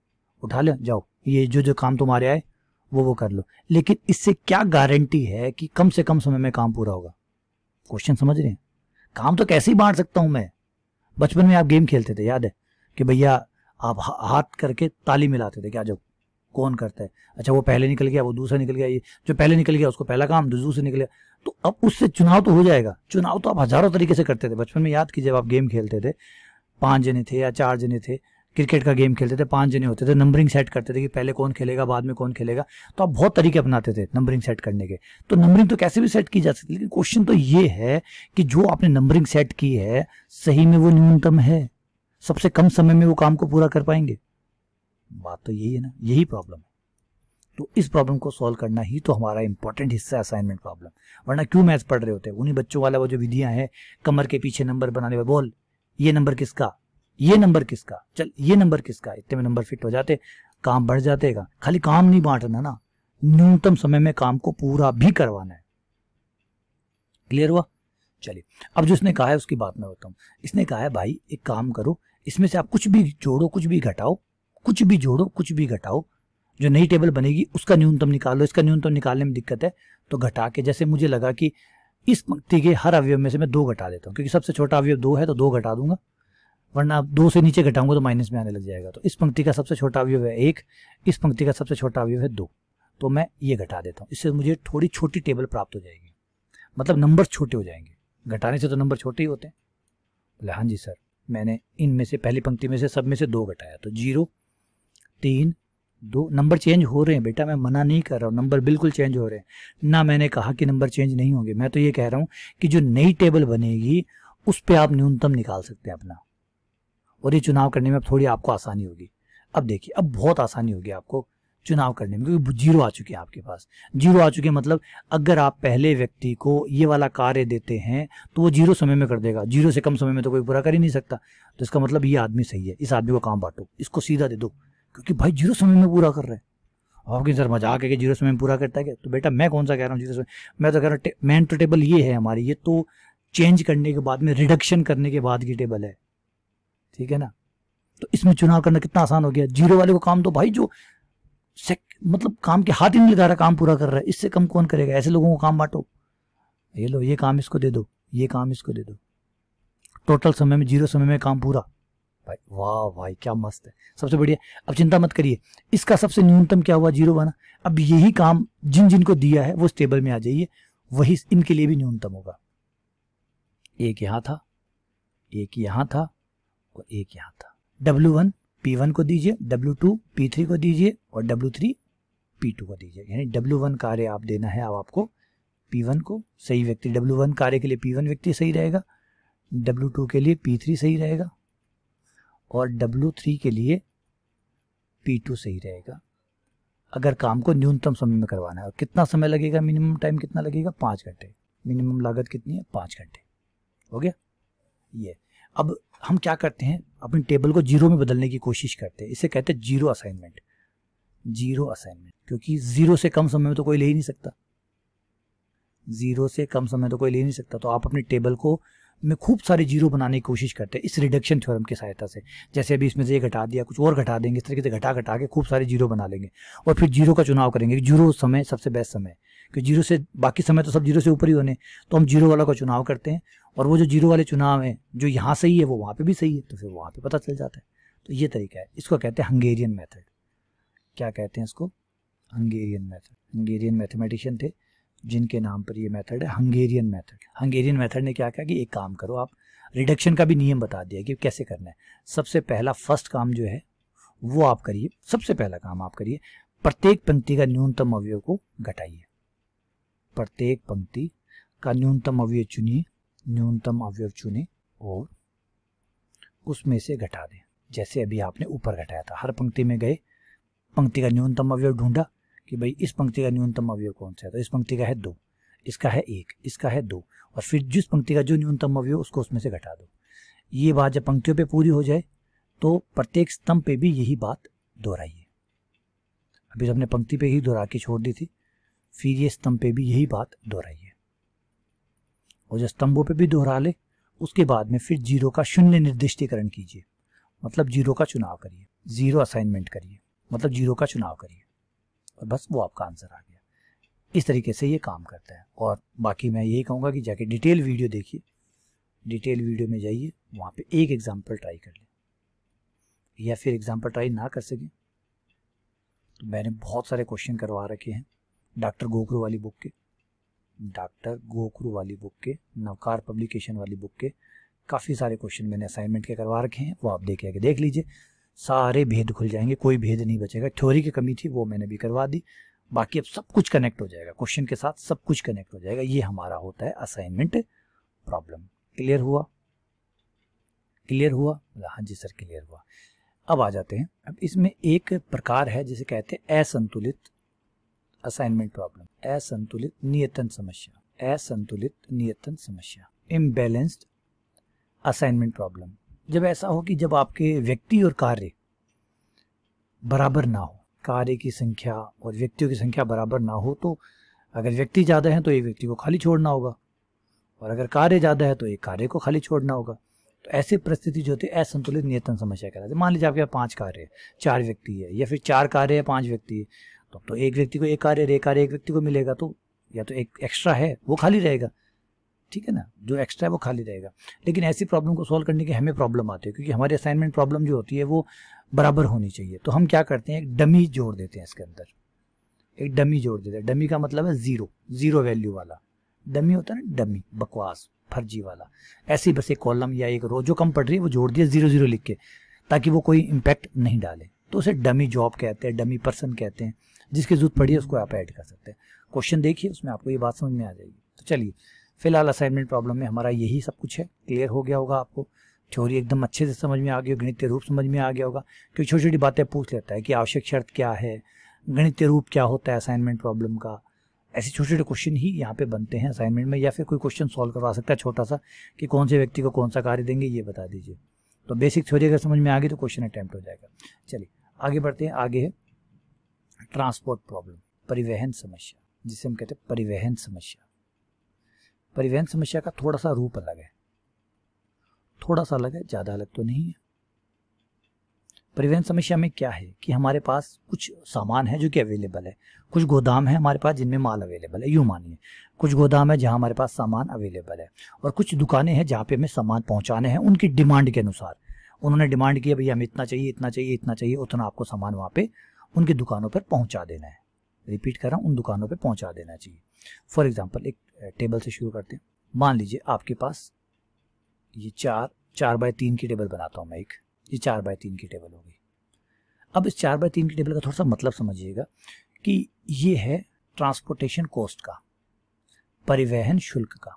[SPEAKER 1] उठा लो जाओ ये जो जो काम तुम्हारे आए वो वो कर लो लेकिन इससे क्या गारंटी है कि कम से कम समय में काम पूरा होगा क्वेश्चन समझ रहे हैं काम तो कैसे ही बांट सकता हूं मैं बचपन में आप गेम खेलते थे याद है कि भैया आप हाथ करके ताली मिलाते थे क्या जो कौन करता है अच्छा वो पहले निकल गया वो दूसरा निकल गया ये जो पहले निकल गया उसको पहला काम दूसरे निकल गया तो अब उससे चुनाव तो हो जाएगा चुनाव तो आप हजारों तरीके से करते थे बचपन में याद कीजिए जब आप गेम खेलते थे पांच जने थे या चार जने थे क्रिकेट का गेम खेलते थे पांच जने होते थे नंबरिंग सेट करते थे कि पहले कौन खेलेगा बाद में कौन खेलेगा तो आप बहुत तरीके अपनाते थे नंबरिंग सेट करने के तो नंबरिंग तो कैसे भी सेट की जा सकती लेकिन क्वेश्चन तो ये है कि जो आपने नंबरिंग सेट की है सही में वो न्यूनतम है सबसे कम समय में वो काम को पूरा कर पाएंगे बात तो यही है ना यही प्रॉब्लम है तो इस प्रॉब्लम को सॉल्व करना ही तो हमारा इंपॉर्टेंट हिस्सा है असाइनमेंट प्रॉब्लम वरना क्यों मैथ्स पढ़ रहे होते हैं उन्हीं बच्चों वाला वो जो विधियां हैं कमर के पीछे नंबर बनाने वाले बोल ये नंबर किसका ये नंबर किसका चल ये नंबर किसका इतने में नंबर फिट हो जाते काम बढ़ जातेगा खाली काम नहीं बांटना ना न्यूनतम समय में काम को पूरा भी करवाना है क्लियर हुआ चलिए अब जो इसने कहा है उसकी बात मैं बताऊँ इसने कहा है भाई एक काम करो इसमें से आप कुछ भी जोड़ो कुछ भी घटाओ कुछ भी जोड़ो कुछ भी घटाओ जो नई टेबल बनेगी उसका न्यूनतम निकालो इसका न्यूनतम निकालने में दिक्कत है तो घटा के जैसे मुझे लगा कि इस पंक्ति के हर अवयव में से मैं दो घटा देता हूँ क्योंकि सबसे छोटा अवयव दो है तो दो घटा दूंगा वरना आप दो से नीचे घटाऊंगे तो माइनस में आने लग जाएगा तो इस पंक्ति का सबसे छोटा अवयव है एक इस पंक्ति का सबसे छोटा अवयव है दो तो मैं ये घटा देता हूँ इससे मुझे थोड़ी छोटी टेबल प्राप्त हो जाएगी मतलब नंबर छोटे हो जाएंगे घटाने से तो नंबर छोटे ही होते हैं बोले हाँ जी सर मैंने इनमें से पहली पंक्ति में से सब में से दो घटाया तो जीरो तीन दो नंबर चेंज हो रहे हैं बेटा मैं मना नहीं कर रहा हूँ नंबर बिल्कुल चेंज हो रहे हैं ना मैंने कहा कि नंबर चेंज नहीं होंगे मैं तो ये कह रहा हूँ कि जो नई टेबल बनेगी उस पर आप न्यूनतम निकाल सकते हैं अपना और ये चुनाव करने में अब थोड़ी आपको आसानी होगी अब देखिए अब बहुत आसानी होगी आपको चुनाव करने में क्योंकि जीरो आ चुके हैं आपके पास जीरो आ चुके हैं मतलब अगर आप पहले व्यक्ति को ये वाला कार्य देते हैं तो वो जीरो समय में कर देगा जीरो से कम समय में तो कोई पूरा कर ही नहीं सकता तो इसका मतलब ये आदमी सही है इस आदमी को काम बांटो इसको सीधा दे दो क्योंकि भाई जीरो समय में पूरा कर रहे हैं आपके सर मजाक है कि जीरो समय में पूरा करता है क्या तो बेटा मैं कौन सा कह रहा हूँ जीरो समय मैं तो कह रहा हूँ मैन टू टेबल ये है हमारी ये तो चेंज करने के बाद में रिडक्शन करने के बाद की टेबल है ठीक है ना तो इसमें चुनाव करना कितना आसान हो गया जीरो वाले को काम तो भाई जो मतलब काम के हाथ ही नहीं लगा रहा काम पूरा कर रहा है इससे कम कौन करेगा ऐसे लोगों को काम बांटो ये लो ये काम इसको दे दो ये काम इसको दे दो टोटल समय में जीरो समय में काम पूरा भाई वाह भाई क्या मस्त है सबसे बढ़िया अब चिंता मत करिए इसका सबसे न्यूनतम क्या हुआ जीरो बना अब यही काम जिन जिन को दिया है वो इस टेबल में आ जाइए वही इनके लिए भी न्यूनतम होगा एक यहां था एक यहां था और एक यहाँ था डब्ल्यू वन पी वन को दीजिए डब्ल्यू टू पी थ्री को दीजिए और डब्ल्यू थ्री पी टू को दीजिए यानी डब्ल्यू वन कार्य आप देना है अब आपको पी वन को सही व्यक्ति डब्ल्यू वन कार्य के लिए पी वन व्यक्ति सही रहेगा डब्ल्यू टू के लिए पी थ्री सही रहेगा और डब्ल्यू थ्री के लिए पी टू सही रहेगा अगर काम को न्यूनतम समय में करवाना है और कितना समय लगेगा मिनिमम टाइम कितना लगेगा पाँच घंटे मिनिमम लागत कितनी है पाँच घंटे हो गया ये अब हम क्या करते हैं अपने टेबल को जीरो में बदलने की कोशिश करते हैं इसे कहते हैं जीरो असाइनमेंट जीरो असाइनमेंट क्योंकि जीरो से कम समय में तो कोई ले ही नहीं सकता जीरो से कम समय तो कोई ले नहीं सकता तो आप अपने टेबल को में खूब सारे जीरो बनाने की कोशिश करते हैं इस रिडक्शन थ्योरम की सहायता से जैसे अभी इसमें से ये घटा दिया कुछ और घटा देंगे इस तरीके से घटा घटा के खूब सारे जीरो बना लेंगे और फिर जीरो का चुनाव करेंगे जीरो समय सबसे बेस्ट समय क्योंकि जीरो से बाकी समय तो सब जीरो से ऊपर ही होने तो हम जीरो वाला का चुनाव करते हैं और वो जो जीरो वाले चुनाव हैं जो यहाँ सही है वो वहाँ पे भी सही है तो फिर वहाँ पे पता चल जाता है तो ये तरीका है इसको कहते हैं हंगेरियन मेथड क्या कहते हैं इसको हंगेरियन मेथड हंगेरियन मैथमेटिशियन थे जिनके नाम पर ये मेथड है हंगेरियन मेथड हंगेरियन मेथड ने क्या कहा कि एक काम करो आप रिडक्शन का भी नियम बता दिया कि कैसे करना है सबसे पहला फर्स्ट काम जो है वो आप करिए सबसे पहला काम आप करिए प्रत्येक पंक्ति का न्यूनतम अवयव को घटाइए प्रत्येक पंक्ति का न्यूनतम अवयव चुनिए न्यूनतम अवयव चुने और उसमें से घटा दें जैसे अभी आपने ऊपर घटाया था हर पंक्ति में गए पंक्ति का न्यूनतम अवयव ढूंढा कि भाई इस पंक्ति का न्यूनतम अवयव कौन सा है तो इस पंक्ति का है दो इसका है एक इसका है दो और फिर जिस पंक्ति का जो न्यूनतम अवयव उसको उसमें से घटा दो ये बात जब पंक्तियों पे पूरी हो जाए तो प्रत्येक स्तंभ पे भी यही बात दोहराइए अभी तो हमने पंक्ति पे ही दोहरा के छोड़ दी थी फिर ये स्तंभ पे भी यही बात दोहराइए और जो स्तंभों पे भी दोहरा ले उसके बाद में फिर जीरो का शून्य निर्दिष्टीकरण कीजिए मतलब जीरो का चुनाव करिए जीरो असाइनमेंट करिए मतलब जीरो का चुनाव करिए और बस वो आपका आंसर आ गया इस तरीके से ये काम करता है और बाकी मैं यही कहूँगा कि जाके डिटेल वीडियो देखिए डिटेल वीडियो में जाइए वहाँ पे एक एग्जाम्पल ट्राई कर लें या फिर एग्जाम्पल ट्राई ना कर सकें तो मैंने बहुत सारे क्वेश्चन करवा रखे हैं डॉक्टर गोखरू वाली बुक के डॉक्टर गोखरू वाली बुक के नवकार पब्लिकेशन वाली बुक के काफ़ी सारे क्वेश्चन मैंने असाइनमेंट के करवा रखे हैं वो आप देख आगे देख लीजिए सारे भेद खुल जाएंगे कोई भेद नहीं बचेगा थ्योरी की कमी थी वो मैंने भी करवा दी बाकी अब सब कुछ कनेक्ट हो जाएगा क्वेश्चन के साथ सब कुछ कनेक्ट हो जाएगा ये हमारा होता है असाइनमेंट प्रॉब्लम क्लियर हुआ क्लियर हुआ हाँ जी सर क्लियर हुआ अब आ जाते हैं अब इसमें एक प्रकार है जिसे कहते हैं असंतुलित असाइनमेंट प्रॉब्लम असंतुलित नियतन समस्या असंतुलित नियतन समस्या इम्बेलेंस्ड असाइनमेंट प्रॉब्लम जब ऐसा हो कि जब आपके व्यक्ति और कार्य बराबर ना हो कार्य की संख्या और व्यक्तियों की संख्या बराबर ना हो तो अगर व्यक्ति ज़्यादा है तो एक व्यक्ति को खाली छोड़ना होगा और अगर कार्य ज़्यादा है तो एक कार्य को खाली छोड़ना होगा तो ऐसी परिस्थिति जो होती है असंतुलित नियतन समस्या कहलाती है मान लीजिए आपके पास पाँच कार्य है चार व्यक्ति है या फिर चार कार्य है पाँच व्यक्ति है तो, तो एक व्यक्ति को एक कार्य एक कार्य एक व्यक्ति को मिलेगा तो या तो एक एक्स्ट्रा है वो खाली रहेगा ठीक है ना जो एक्स्ट्रा है वो खाली रहेगा लेकिन ऐसी प्रॉब्लम को सॉल्व करने के हमें प्रॉब्लम आती है क्योंकि हमारी असाइनमेंट प्रॉब्लम जो होती है वो बराबर होनी चाहिए तो हम क्या करते हैं एक डमी जोड़ देते हैं इसके अंदर एक डमी जोड़ देते हैं डमी का मतलब है ज़ीरो ज़ीरो वैल्यू वाला डमी होता है ना डमी बकवास फर्जी वाला ऐसे ही बस एक कॉलम या एक रो जो कम पड़ रही है वो जोड़ दिया ज़ीरो ज़ीरो लिख के ताकि वो कोई इम्पैक्ट नहीं डाले तो उसे डमी जॉब कहते हैं डमी पर्सन कहते हैं जिसकी जरूरत पड़ी है उसको आप ऐड कर सकते हैं क्वेश्चन देखिए उसमें आपको ये बात समझ में आ जाएगी तो चलिए फिलहाल असाइनमेंट प्रॉब्लम में हमारा यही सब कुछ है क्लियर हो गया होगा आपको थ्योरी एकदम अच्छे से समझ में आ गई गणित रूप समझ में आ गया होगा क्योंकि छोटी छोटी बातें पूछ लेता है कि आवश्यक शर्त क्या है गणित रूप क्या होता है असाइनमेंट प्रॉब्लम का ऐसे छोटे छोटे क्वेश्चन ही यहाँ पे बनते हैं असाइनमेंट में या फिर कोई क्वेश्चन सॉल्व करवा सकता है छोटा सा कि कौन से व्यक्ति को कौन सा कार्य देंगे ये बता दीजिए तो बेसिक थ्योरी अगर समझ में आ गई तो क्वेश्चन अटैम्प्ट हो जाएगा चलिए आगे बढ़ते हैं आगे है ट्रांसपोर्ट प्रॉब्लम परिवहन समस्या जिसे हम कहते हैं परिवहन समस्या परिवहन समस्या का थोड़ा सा रूप अलग है थोड़ा सा अलग है ज़्यादा अलग तो नहीं है परिवहन समस्या में क्या है कि हमारे पास कुछ सामान है जो कि अवेलेबल है कुछ गोदाम है हमारे पास जिनमें माल अवेलेबल है यूँ मानिए कुछ गोदाम है जहाँ हमारे पास सामान अवेलेबल है और कुछ दुकानें हैं जहाँ पे हमें सामान पहुँचाने हैं उनकी डिमांड के अनुसार उन्होंने डिमांड किया भैया हमें इतना चाहिए इतना चाहिए इतना चाहिए उतना आपको सामान वहाँ पे उनकी दुकानों पर पहुंचा देना है रिपीट कर रहा हूं उन दुकानों पर पहुंचा देना चाहिए फॉर एग्जाम्पल एक टेबल से शुरू करते हैं मान लीजिए आपके पास ये चार चार बाय तीन की टेबल बनाता हूँ मैं एक ये चार बाय तीन की टेबल होगी अब इस चार बाय तीन की टेबल का थोड़ा सा मतलब समझिएगा कि ये है ट्रांसपोर्टेशन कॉस्ट का परिवहन शुल्क का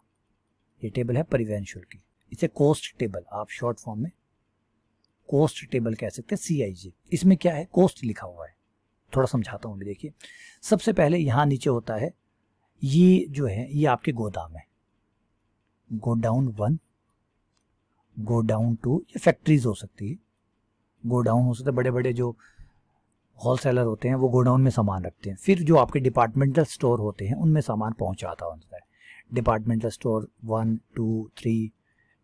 [SPEAKER 1] ये टेबल है परिवहन शुल्क की इसे कोस्ट टेबल आप शॉर्ट फॉर्म में कोस्ट टेबल कह सकते हैं सी आई जी इसमें क्या है कोस्ट लिखा हुआ है थोड़ा समझाता हूँ देखिए सबसे पहले यहाँ नीचे होता है ये जो है ये आपके गोदाम है गोडाउन वन गोडाउन टू ये फैक्ट्रीज हो सकती है गोडाउन हो सकता है बड़े बड़े जो होल सेलर होते हैं वो गोडाउन में सामान रखते हैं फिर जो आपके डिपार्टमेंटल स्टोर होते हैं उनमें सामान पहुंचाता होता है departmental store one two three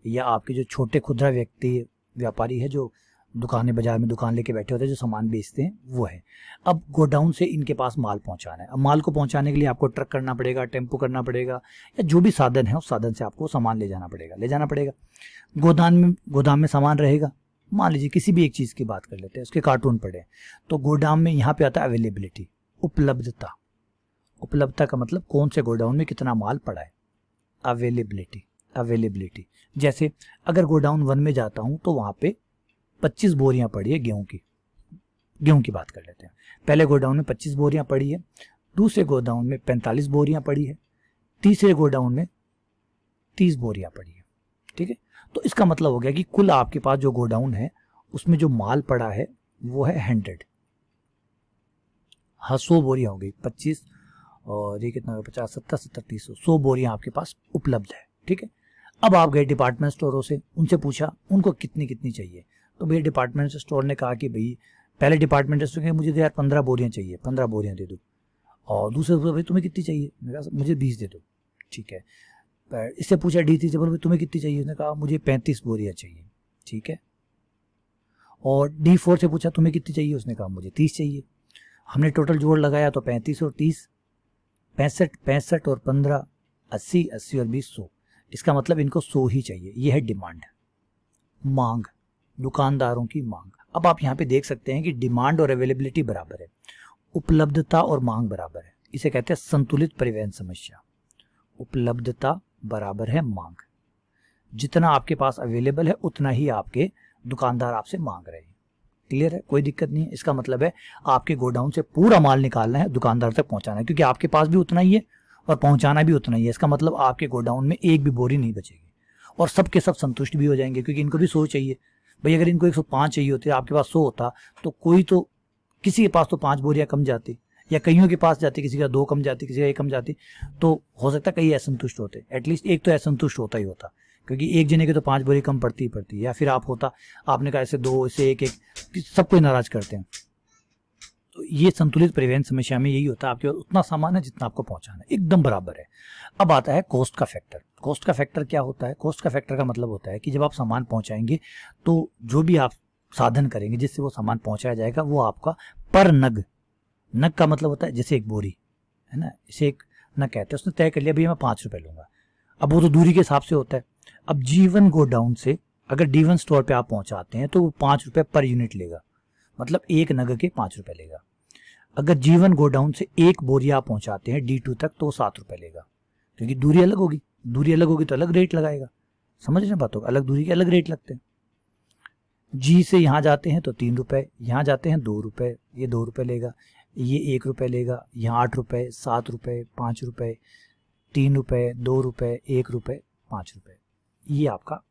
[SPEAKER 1] या आपके जो छोटे खुदरा व्यक्ति व्यापारी है जो दुकानें बाजार में दुकान लेके बैठे होते हैं जो सामान बेचते हैं वो है अब गोडाउन से इनके पास माल पहुंचाना है अब माल को पहुंचाने के लिए आपको ट्रक करना पड़ेगा टेम्पो करना पड़ेगा या जो भी साधन है उस साधन से आपको सामान ले जाना पड़ेगा ले जाना पड़ेगा गोदाम में गोदाम में सामान रहेगा मान लीजिए किसी भी एक चीज़ की बात कर लेते हैं उसके कार्टून पड़े तो गोडाउन में यहाँ पे आता है अवेलेबिलिटी उपलब्धता उपलब्धता का मतलब कौन से गोडाउन में कितना माल पड़ा है अवेलेबिलिटी अवेलेबिलिटी जैसे अगर गोडाउन वन में जाता हूँ तो वहाँ पे पच्चीस बोरियां पड़ी है गेहूं की गेहूं की बात कर लेते हैं पहले गोडाउन में पच्चीस बोरियां पड़ी है दूसरे गोडाउन में पैंतालीस बोरियां पड़ी है तीसरे गोडाउन में तीस बोरियां पड़ी है ठीक है तो इसका मतलब हो गया कि कुल आपके पास जो गोडाउन है उसमें जो माल पड़ा है वो है हंड्रेड हाँ सौ बोरियां हो गई पच्चीस और ये कितना पचास सत्तर सत्तर तीस सौ सौ बोरियां आपके पास उपलब्ध है ठीक है अब आप गए डिपार्टमेंट स्टोरों से उनसे पूछा उनको कितनी कितनी चाहिए तो भैया डिपार्टमेंट स्टोर ने कहा कि भाई पहले डिपार्टमेंट स्टोर के मुझे यार पंद्रह बोरियाँ चाहिए पंद्रह बोरियाँ दे दो और दूसरे बोला भाई तुम्हें कितनी चाहिए मैंने कहा मुझे बीस दे दो ठीक है इससे पूछा डी थी से बोला तुम्हें कितनी चाहिए उसने कहा मुझे पैंतीस बोरियाँ चाहिए ठीक है और डी फोर से पूछा तुम्हें कितनी चाहिए उसने कहा मुझे तीस चाहिए हमने टोटल जोड़ लगाया तो पैंतीस और तीस पैंसठ पैंसठ और पंद्रह अस्सी अस्सी और बीस सौ इसका मतलब इनको सौ ही चाहिए यह है डिमांड मांग दुकानदारों की मांग अब आप यहाँ पे देख सकते हैं कि डिमांड और अवेलेबिलिटी बराबर है उपलब्धता और मांग बराबर है इसे कहते हैं संतुलित परिवहन समस्या उपलब्धता बराबर है मांग जितना आपके पास अवेलेबल है उतना ही आपके दुकानदार आपसे मांग रहे हैं क्लियर है कोई दिक्कत नहीं है इसका मतलब है आपके गोडाउन से पूरा माल निकालना है दुकानदार तक पहुंचाना है क्योंकि आपके पास भी उतना ही है और पहुंचाना भी उतना ही है इसका मतलब आपके गोडाउन में एक भी बोरी नहीं बचेगी और सबके सब संतुष्ट भी हो जाएंगे क्योंकि इनको भी सोच चाहिए भाई अगर इनको 105 चाहिए होते आपके पास सौ होता तो कोई तो किसी के पास तो पाँच बोरियाँ कम जाती या कईयों के पास जाती किसी का दो कम जाती किसी का एक कम जाती तो हो सकता कई असंतुष्ट होते एटलीस्ट एक तो असंतुष्ट होता ही होता क्योंकि एक जने के तो पाँच बोरी कम पड़ती ही पड़ती या फिर आप होता आपने कहा ऐसे दो ऐसे एक एक सबको नाराज करते हैं तो ये संतुलित परिवहन समस्या में यही होता है आपके पास उतना सामान है जितना आपको पहुंचाना है एकदम बराबर है अब आता है कॉस्ट का फैक्टर कॉस्ट का फैक्टर क्या होता है कॉस्ट का फैक्टर का मतलब होता है कि जब आप सामान पहुंचाएंगे तो जो भी आप साधन करेंगे जिससे वो सामान पहुंचाया जाएगा वो आपका पर नग नग का मतलब होता है जैसे एक बोरी है ना इसे एक नग कहते उसने तय कर लिया भैया मैं पाँच रुपये लूँगा अब वो तो दूरी के हिसाब से होता है अब जीवन गोडाउन से अगर डी वन स्टोर पर आप पहुँचाते हैं तो वो पाँच रुपये पर यूनिट लेगा मतलब एक नग के पाँच रुपये लेगा अगर जीवन गोडाउन से एक बोरिया पहुंचाते हैं डी टू तक तो वो सात रुपये लेगा क्योंकि दूरी अलग होगी दूरी अलग होगी तो अलग रेट लगाएगा समझ रहे बातों अलग दूरी के अलग रेट लगते हैं जी से यहाँ जाते हैं तो तीन रुपए यहाँ जाते हैं दो रुपए ये दो रुपए लेगा ये एक रुपए लेगा यहाँ आठ रुपए सात रुपए पाँच रुपए तीन रुपए दो रुपये एक रुपये पाँच रुपये ये आपका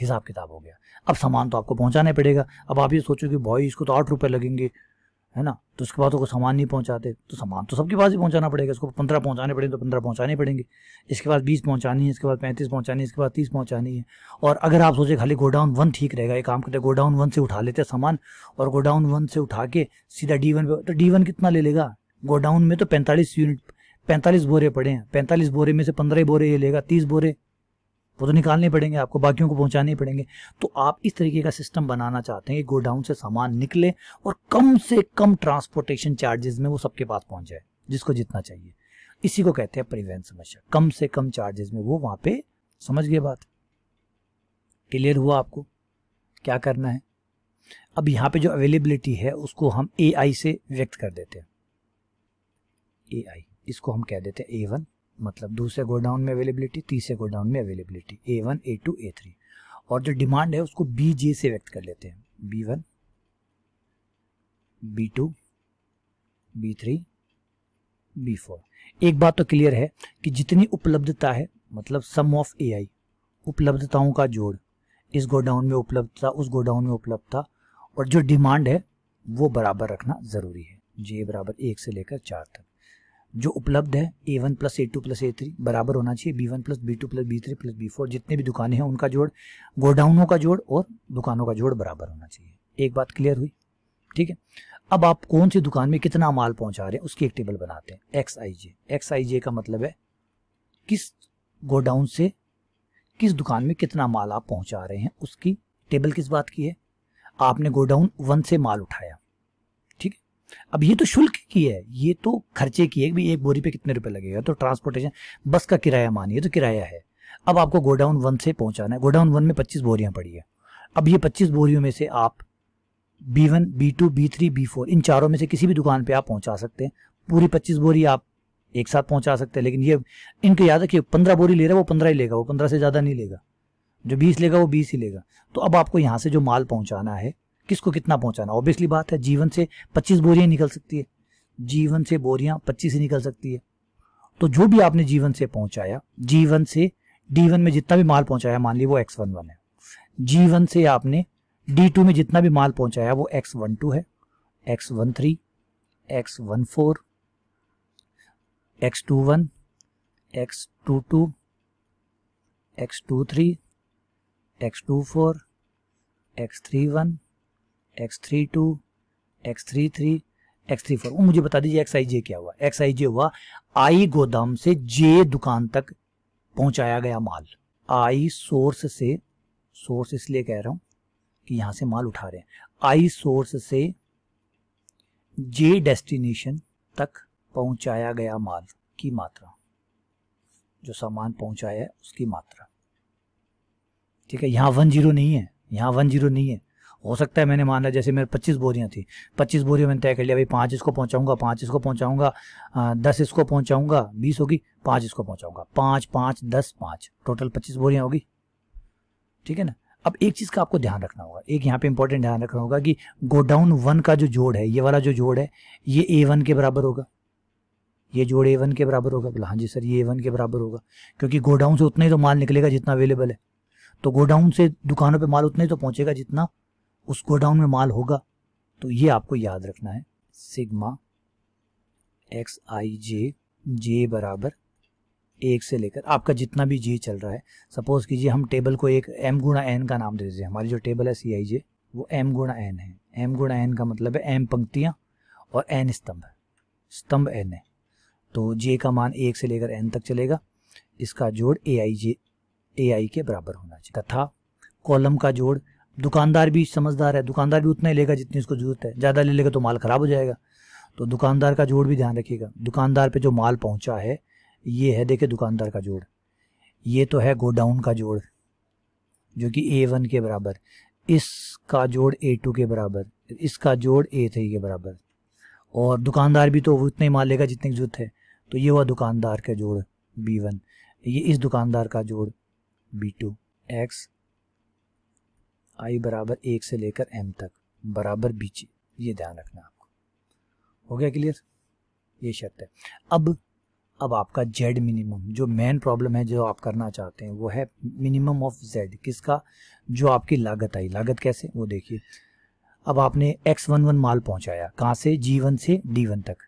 [SPEAKER 1] हिसाब किताब हो गया अब सामान तो आपको पहुंचाना पड़ेगा अब आप ये सोचो कि भाई इसको तो आठ रुपये लगेंगे है ना तो उसके बाद उसको तो सामान नहीं पहुंचाते तो सामान तो सबके पास ही पहुंचाना पड़ेगा उसको पंद्रह पहुंचाने पड़ेंगे तो पंद्रह पहुंचाने पड़ेंगे इसके बाद बीस पहुंचानी है इसके बाद पैंतीस पहुंचानी है इसके बाद तीस पहुंचानी है और अगर आप सोचे खाली गोडाउन वन ठीक रहेगा एक काम करते हैं गोडाउन वन से उठा लेते हैं सामान और गोडाउन वन से उठा के सीधा डी वन पे तो डी वन कितना ले लेगा गोडाउन में तो पैंतालीस यूनिट पैंतालीस बोरे पड़े हैं पैंतालीस बोरे में से पंद्रह बोरे ये लेगा तीस बोरे वो तो निकालने पड़ेंगे आपको बाकियों को पहुंचाने पड़ेंगे तो आप इस तरीके का सिस्टम बनाना चाहते हैं कि गोडाउन से सामान निकले और कम से कम ट्रांसपोर्टेशन चार्जेस में वो सबके पास पहुंच जाए जिसको जितना चाहिए इसी को कहते हैं परिवहन समस्या कम से कम चार्जेस में वो वहां पे समझ गए बात क्लियर हुआ आपको क्या करना है अब यहाँ पे जो अवेलेबिलिटी है उसको हम ए से व्यक्त कर देते हैं ए इसको हम कह देते हैं ए वन मतलब दूसरे गोडाउन में अवेलेबिलिटी तीसरे गोडाउन में availability A one A two A three और जो डिमांड है उसको बी जे से व्यक्त कर लेते हैं B one B two B three B four एक बात तो क्लियर है कि जितनी उपलब्धता है मतलब सम ऑफ ए आई उपलब्धताओं का जोड़ इस गोडाउन में उपलब्धता उस गोडाउन में उपलब्धता और जो डिमांड है वो बराबर रखना ज़रूरी है जे बराबर एक से लेकर चार तक जो उपलब्ध है A one plus A two plus A three बराबर होना चाहिए B one plus B two plus B three plus B four जितने भी दुकानें हैं उनका जोड़ गोडाउनों का जोड़ और दुकानों का जोड़ बराबर होना चाहिए एक बात क्लियर हुई ठीक है अब आप कौन सी दुकान में कितना माल पहुंचा रहे हैं उसकी एक टेबल बनाते हैं x I J x I जे का मतलब है किस गोडाउन से किस दुकान में कितना माल आप पहुंचा रहे हैं उसकी टेबल किस बात की है आपने गोडाउन वन से माल उठाया अब ये तो शुल्क की है ये तो खर्चे की है भी एक बोरी पे कितने रुपए लगेगा तो ट्रांसपोर्टेशन बस का किराया मानिए तो किराया है अब आपको गोडाउन वन से पहुंचाना है गोडाउन वन में पच्चीस बोरियां पड़ी है अब ये पच्चीस बोरियों में से आप B one B two B three B four इन चारों में से किसी भी दुकान पे आप पहुंचा सकते हैं पूरी पच्चीस बोरी आप एक साथ पहुंचा सकते हैं लेकिन ये इनको याद रखिए पंद्रह बोरी ले रहा है वो पंद्रह ही लेगा वो पंद्रह से ज़्यादा नहीं लेगा जो बीस लेगा वो बीस ही लेगा तो अब आपको यहाँ से जो माल पहुँचाना है किसको कितना पहुंचाना ऑब्वियसली बात है जीवन से पच्चीस बोरियां निकल सकती है जीवन से बोरियां पच्चीस ही निकल सकती है तो जो भी आपने जीवन से पहुंचाया जीवन से डी वन में जितना भी माल पहुंचाया मान ली वो एक्स वन वन है जीवन से आपने डी टू में जितना भी माल पहुंचाया वो एक्स वन टू है X one three X one four X two one X two two X two three X two four X three one X three two X three three X three four वो मुझे बता दीजिए एक्स आई जे क्या हुआ एक्स आई जे हुआ आई गोदाम से जे दुकान तक पहुंचाया गया माल आई सोर्स से सोर्स इसलिए कह रहा हूं कि यहां से माल उठा रहे हैं आई सोर्स से जे डेस्टिनेशन तक पहुंचाया गया माल की मात्रा जो सामान पहुंचाया है उसकी मात्रा ठीक है यहां वन जीरो नहीं है यहां वन जीरो नहीं है हो सकता है मैंने मान लिया जैसे मेरे पच्चीस बोरियाँ थी पच्चीस बोरियों मैंने तय कर लिया भाई पाँच इसको पहुँचाऊँगा पाँच इसको पहुँचाऊँगा दस इसको पहुँचाऊँगा बीस होगी पाँच इसको पहुँचाऊँगा पाँच पाँच दस पाँच टोटल पच्चीस बोरियाँ होगी ठीक है ना अब एक चीज़ का आपको ध्यान रखना होगा एक यहाँ पे इंपॉर्टेंट ध्यान रखना होगा कि गोडाउन वन का जो जोड़ है ये वाला जो जोड़ है ये ए वन के बराबर होगा ये जोड़ ए वन के बराबर होगा बोला हाँ जी सर ये ए वन के बराबर होगा क्योंकि गोडाउन से उतना ही तो माल निकलेगा जितना अवेलेबल है तो गोडाउन से दुकानों पर माल उतना ही तो पहुंचेगा जितना उस गोडाउन में माल होगा तो ये आपको याद रखना है सिग्मा एक्स आई जे जे बराबर एक से लेकर आपका जितना भी जे चल रहा है सपोज कीजिए हम टेबल को एक एम गुणा एन का नाम दे देते हैं हमारी जो टेबल है सी आई जे वो एम गुणा एन है एम गुणा एन का मतलब है एम पंक्तियाँ और एन स्तंभ है स्तंभ एन है तो जे का मान एक से लेकर एन तक चलेगा इसका जोड़ ए आई जे ए आई के बराबर होना चाहिए तथा कॉलम का जोड़ दुकानदार भी समझदार है दुकानदार भी उतना ही लेगा जितनी उसको जरूरत है ज़्यादा ले लेगा तो माल ख़राब हो जाएगा तो दुकानदार का जोड़ भी ध्यान रखिएगा दुकानदार पे जो माल पहुंचा है ये है देखे दुकानदार का जोड़ ये तो है गोडाउन का जोड़ जो कि ए वन के बराबर इसका जोड़ ए टू के बराबर इसका जोड़ ए थ्री के बराबर और दुकानदार भी तो उतना ही माल लेगा जितनी जरूरत है तो ये हुआ दुकानदार का जोड़ बी वन ये इस दुकानदार का जोड़ बी टू एक्स आई बराबर एक से लेकर एम तक बराबर बीच ये ध्यान रखना आपको हो गया क्लियर ये शर्त है अब अब आपका जेड मिनिमम जो मेन प्रॉब्लम है जो आप करना चाहते हैं वो है मिनिमम ऑफ जेड किसका जो आपकी लागत आई लागत कैसे वो देखिए अब आपने एक्स वन वन माल पहुंचाया कहाँ से जी वन से डी वन तक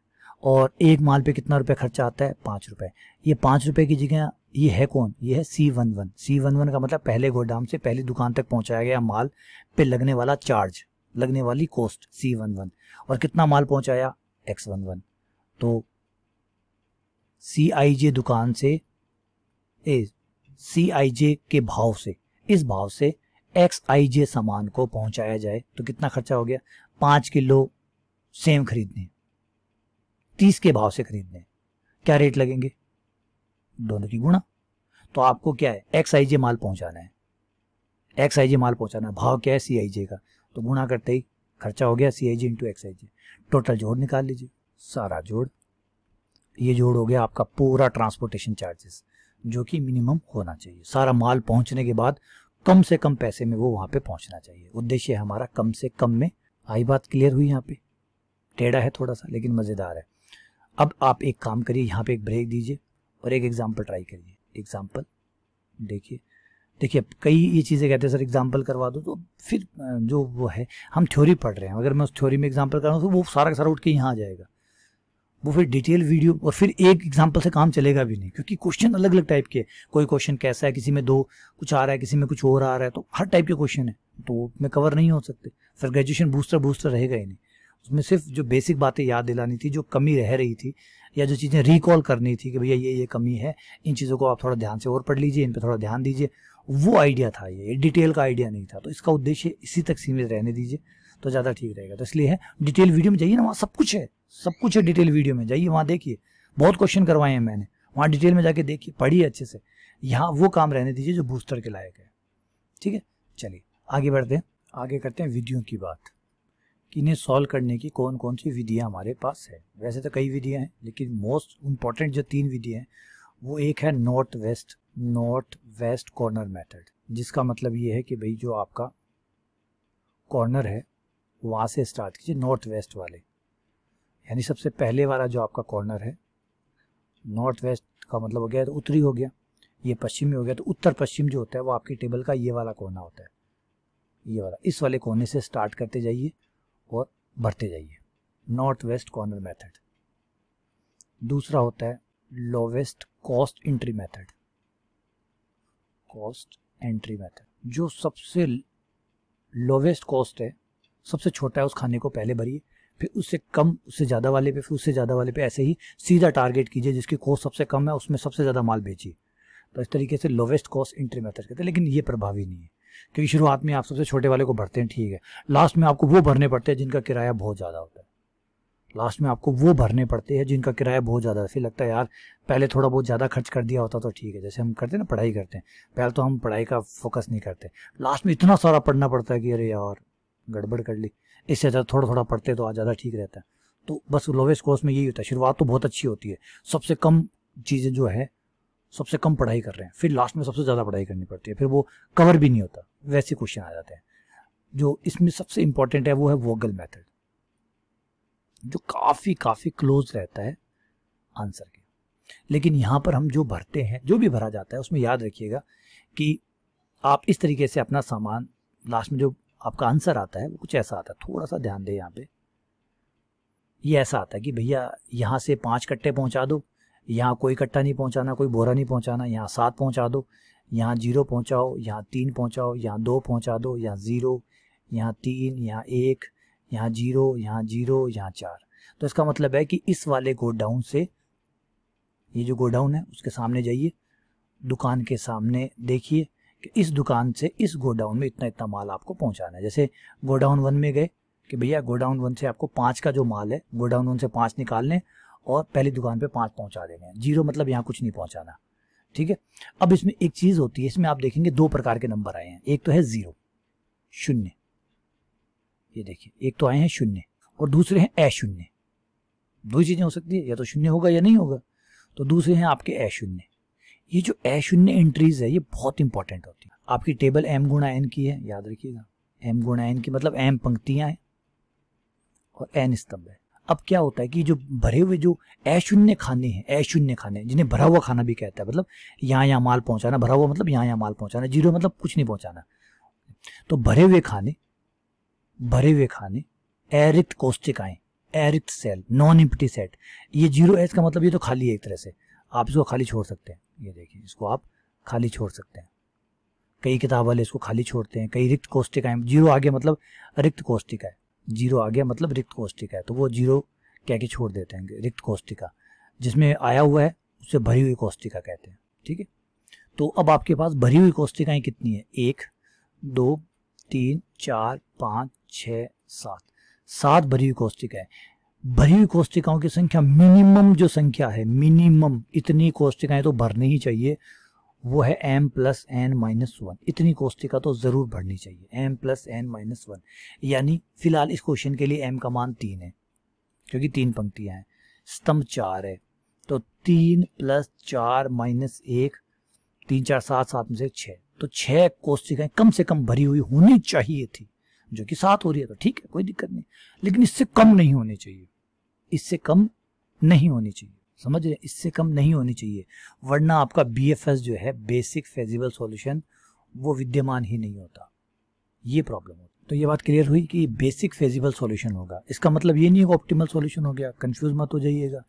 [SPEAKER 1] और एक माल पे कितना रुपए खर्चा आता है पांच रुपए ये पांच रुपए की जगह ये है कौन ये है C one one C one one का मतलब पहले गोदाम से पहली दुकान तक पहुंचाया गया माल पे लगने वाला चार्ज लगने वाली कॉस्ट सी वन वन और कितना माल पहुंचाया एक्स वन वन तो सी आई जे दुकान से ए सी आई जे के भाव से इस भाव से एक्स आई जे सामान को पहुंचाया जाए तो कितना खर्चा हो गया पांच किलो सेम खरीदने तीस के भाव से खरीदने क्या रेट लगेंगे दोनों की गुणा तो आपको क्या है एक्स आई जे माल पहुंचाना है एक्स आई जे माल पहुंचाना भाव क्या है सी आई जे का तो गुणा करते ही खर्चा हो गया C I J into X I J total जोड़ निकाल लीजिए सारा जोड़ ये जोड़ हो गया आपका पूरा ट्रांसपोर्टेशन चार्जेस जो कि मिनिमम होना चाहिए सारा माल पहुंचने के बाद कम से कम पैसे में वो वहां पे पहुंचना चाहिए उद्देश्य हमारा कम से कम में आई बात क्लियर हुई यहाँ पे टेढ़ा है थोड़ा सा लेकिन मज़ेदार है अब आप एक काम करिए यहाँ पे एक ब्रेक दीजिए और एक एग्जाम्पल ट्राई करिए एग्जाम्पल देखिए देखिए अब कई ये चीज़ें कहते हैं सर एग्जाम्पल करवा दो तो फिर जो वो है हम थ्योरी पढ़ रहे हैं अगर मैं उस थ्योरी में एग्जाम्पल कराऊँ तो वो सारा का सारा उठ के यहाँ आ जाएगा वो फिर डिटेल वीडियो और फिर एक एग्जाम्पल से काम चलेगा भी नहीं क्योंकि क्वेश्चन अलग अलग टाइप के कोई क्वेश्चन कैसा है किसी में दो कुछ आ रहा है किसी में कुछ और आ रहा है तो हर टाइप के क्वेश्चन है तो उसमें कवर नहीं हो सकते फिर ग्रेजुएशन बूस्टर बूस्टर रहेगा ही नहीं उसमें सिर्फ जो बेसिक बातें याद दिलानी थी जो कमी रह रही थी या जो चीज़ें रिकॉल करनी थी कि भैया ये ये कमी है इन चीज़ों को आप थोड़ा ध्यान से और पढ़ लीजिए इन पर थोड़ा ध्यान दीजिए वो आइडिया था ये डिटेल का आइडिया नहीं था तो इसका उद्देश्य इसी तक सीमित रहने दीजिए तो ज़्यादा ठीक रहेगा तो इसलिए है डिटेल वीडियो में जाइए ना वहाँ सब कुछ है सब कुछ है डिटेल वीडियो में जाइए वहाँ देखिए बहुत क्वेश्चन करवाए हैं मैंने वहाँ डिटेल में जाके देखिए पढ़िए अच्छे से यहाँ वो काम रहने दीजिए जो बूस्टर के लायक है ठीक है चलिए आगे बढ़ते हैं आगे करते हैं वीडियो की बात कि इन्हें सॉल्व करने की कौन कौन सी विधियाँ हमारे पास है वैसे तो कई विधियाँ हैं लेकिन मोस्ट इम्पॉर्टेंट जो तीन विधियाँ हैं वो एक है north west north west corner method जिसका मतलब ये है कि भाई जो आपका कॉर्नर है वहाँ से स्टार्ट कीजिए नॉर्थ वेस्ट वाले यानी सबसे पहले वाला जो आपका कॉर्नर है नॉर्थ वेस्ट का मतलब हो गया तो उत्तरी हो गया ये पश्चिमी हो गया तो उत्तर पश्चिम जो होता है वो आपके टेबल का ये वाला कोना होता है ये वाला इस वाले कोने से स्टार्ट करते जाइए और भरते जाइए नॉर्थ वेस्ट कॉर्नर मेथड दूसरा होता है lowest cost entry method cost entry method जो सबसे लोवेस्ट कॉस्ट है सबसे छोटा है उस खाने को पहले भरिए फिर उससे कम उससे ज़्यादा वाले पे फिर उससे ज़्यादा वाले पे ऐसे ही सीधा टारगेट कीजिए जिसकी कॉस्ट सबसे कम है उसमें सबसे ज़्यादा माल बेचिए तो इस तरीके से लोवेस्ट कॉस्ट एंट्री मेथड कहते हैं लेकिन ये प्रभावी नहीं है क्योंकि शुरुआत में आप सबसे छोटे वाले को भरते हैं ठीक है लास्ट में आपको वो भरने पड़ते हैं जिनका किराया बहुत ज़्यादा होता है लास्ट में आपको वो भरने पड़ते हैं जिनका किराया बहुत ज़्यादा है फिर लगता है यार पहले थोड़ा बहुत ज़्यादा खर्च कर दिया होता तो ठीक है जैसे हम करते हैं ना पढ़ाई करते हैं पहले तो हम पढ़ाई का फोकस नहीं करते लास्ट में इतना सारा पढ़ना पड़ता है कि अरे यार गड़बड़ कर ली इससे ज़्यादा थोड़ा थोड़ा पढ़ते तो आज ज़्यादा ठीक रहता है तो बस लोवेस्ट कोर्स में यही होता है शुरुआत तो बहुत अच्छी होती है सबसे कम चीज़ें जो है सबसे कम पढ़ाई कर रहे हैं फिर लास्ट में सबसे ज़्यादा पढ़ाई करनी पड़ती है फिर वो कवर भी नहीं होता वैसे क्वेश्चन आ जाते हैं जो इसमें सबसे इम्पॉर्टेंट है वो है वोगल मेथड जो काफ़ी काफ़ी क्लोज रहता है आंसर के लेकिन यहाँ पर हम जो भरते हैं जो भी भरा जाता है उसमें याद रखिएगा कि आप इस तरीके से अपना सामान लास्ट में जो आपका आंसर आता है वो कुछ ऐसा आता है थोड़ा सा ध्यान दें यहाँ पे ये यह ऐसा आता है कि भैया यहाँ से पांच कट्टे पहुँचा दो यहाँ कोई कट्टा नहीं पहुँचाना कोई बोरा नहीं पहुँचाना यहाँ सात पहुँचा दो यहाँ जीरो पहुँचाओ यहाँ तीन पहुँचाओ यहाँ दो पहुँचा दो यहाँ ज़ीरो यहाँ तीन यहाँ एक यहाँ जीरो यहाँ जीरो यहाँ चार तो इसका मतलब है कि इस वाले गोडाउन से ये जो गोडाउन है उसके सामने जाइए दुकान के सामने देखिए कि इस दुकान से इस गोडाउन में इतना इतना माल आपको पहुंचाना है जैसे गोडाउन वन में गए कि भैया गोडाउन वन से आपको पाँच का जो माल है गोडाउन वन से पाँच निकाल लें और पहली दुकान पे पांच पहुंचा देने हैं जीरो मतलब यहाँ कुछ नहीं पहुंचाना ठीक है अब इसमें एक चीज़ होती है इसमें आप देखेंगे दो प्रकार के नंबर आए हैं एक तो है ज़ीरो शून्य ये देखिए एक तो आए हैं शून्य और दूसरे हैं अशून्य दो चीज़ें हो सकती है या तो शून्य होगा या नहीं होगा तो दूसरे हैं आपके अशून्य ये जो अशून्य एंट्रीज है ये बहुत इंपॉर्टेंट होती है आपकी टेबल एम गुणा एन की है याद रखिएगा एम गुणा एन की मतलब एम पंक्तियाँ हैं और एन स्तंभ है अब क्या होता है कि जो भरे हुए जो अशून्य खाने हैं अशून्य खाने जिन्हें भरा हुआ खाना भी कहता है मतलब यहाँ यहाँ माल पहुंचाना भरा हुआ मतलब यहाँ यहाँ माल पहुंचाना जीरो मतलब कुछ नहीं पहुंचाना तो भरे हुए खाने भरे हुए खाने एरिक्त कोष्टिकाएँ एरिक्त सेल नॉन इम्पटी सेट ये जीरो एस का मतलब ये तो खाली है एक तरह से आप इसको खाली छोड़ सकते हैं ये देखिए इसको आप खाली छोड़ सकते हैं कई किताब वाले इसको खाली छोड़ते हैं कई रिक्त कोष्टिकाएँ जीरो आगे मतलब रिक्त कोष्टिकाएँ जीरो आ गया मतलब रिक्त कोष्टिका है तो वो जीरो कह के छोड़ देते हैं रिक्त कोष्टिका जिसमें आया हुआ है उसे भरी हुई कोष्टिका कहते हैं ठीक है तो अब आपके पास भरी हुई कोष्टिकाएं कितनी है एक दो तीन चार पाँच छ सात सात भरी हुई कोष्टिकाएं भरी हुई कोष्टिकाओं की संख्या मिनिमम जो संख्या है मिनिमम इतनी कोष्टिकाएं तो भरनी ही चाहिए वो है M plus N minus one इतनी कोष्टिका तो ज़रूर बढ़नी चाहिए M plus N minus one यानी फिलहाल इस क्वेश्चन के लिए एम का मान तीन है क्योंकि तीन पंक्तियां हैं स्तंभ चार है तो तीन प्लस चार माइनस एक तीन चार सात सात में से छह तो छह कोष्टिकाएँ कम से कम भरी हुई होनी चाहिए थी जो कि सात हो रही है तो ठीक है कोई दिक्कत नहीं लेकिन इससे कम नहीं होनी चाहिए इससे कम नहीं होनी चाहिए समझ रहे इससे कम नहीं होनी चाहिए वरना आपका बी जो है बेसिक फेजिबल सॉल्यूशन वो विद्यमान ही नहीं होता ये प्रॉब्लम होती तो ये बात क्लियर हुई कि बेसिक फेजिबल सॉल्यूशन होगा इसका मतलब ये नहीं होगा ऑप्टिमल सॉल्यूशन हो गया कंफ्यूज मत हो जाइएगा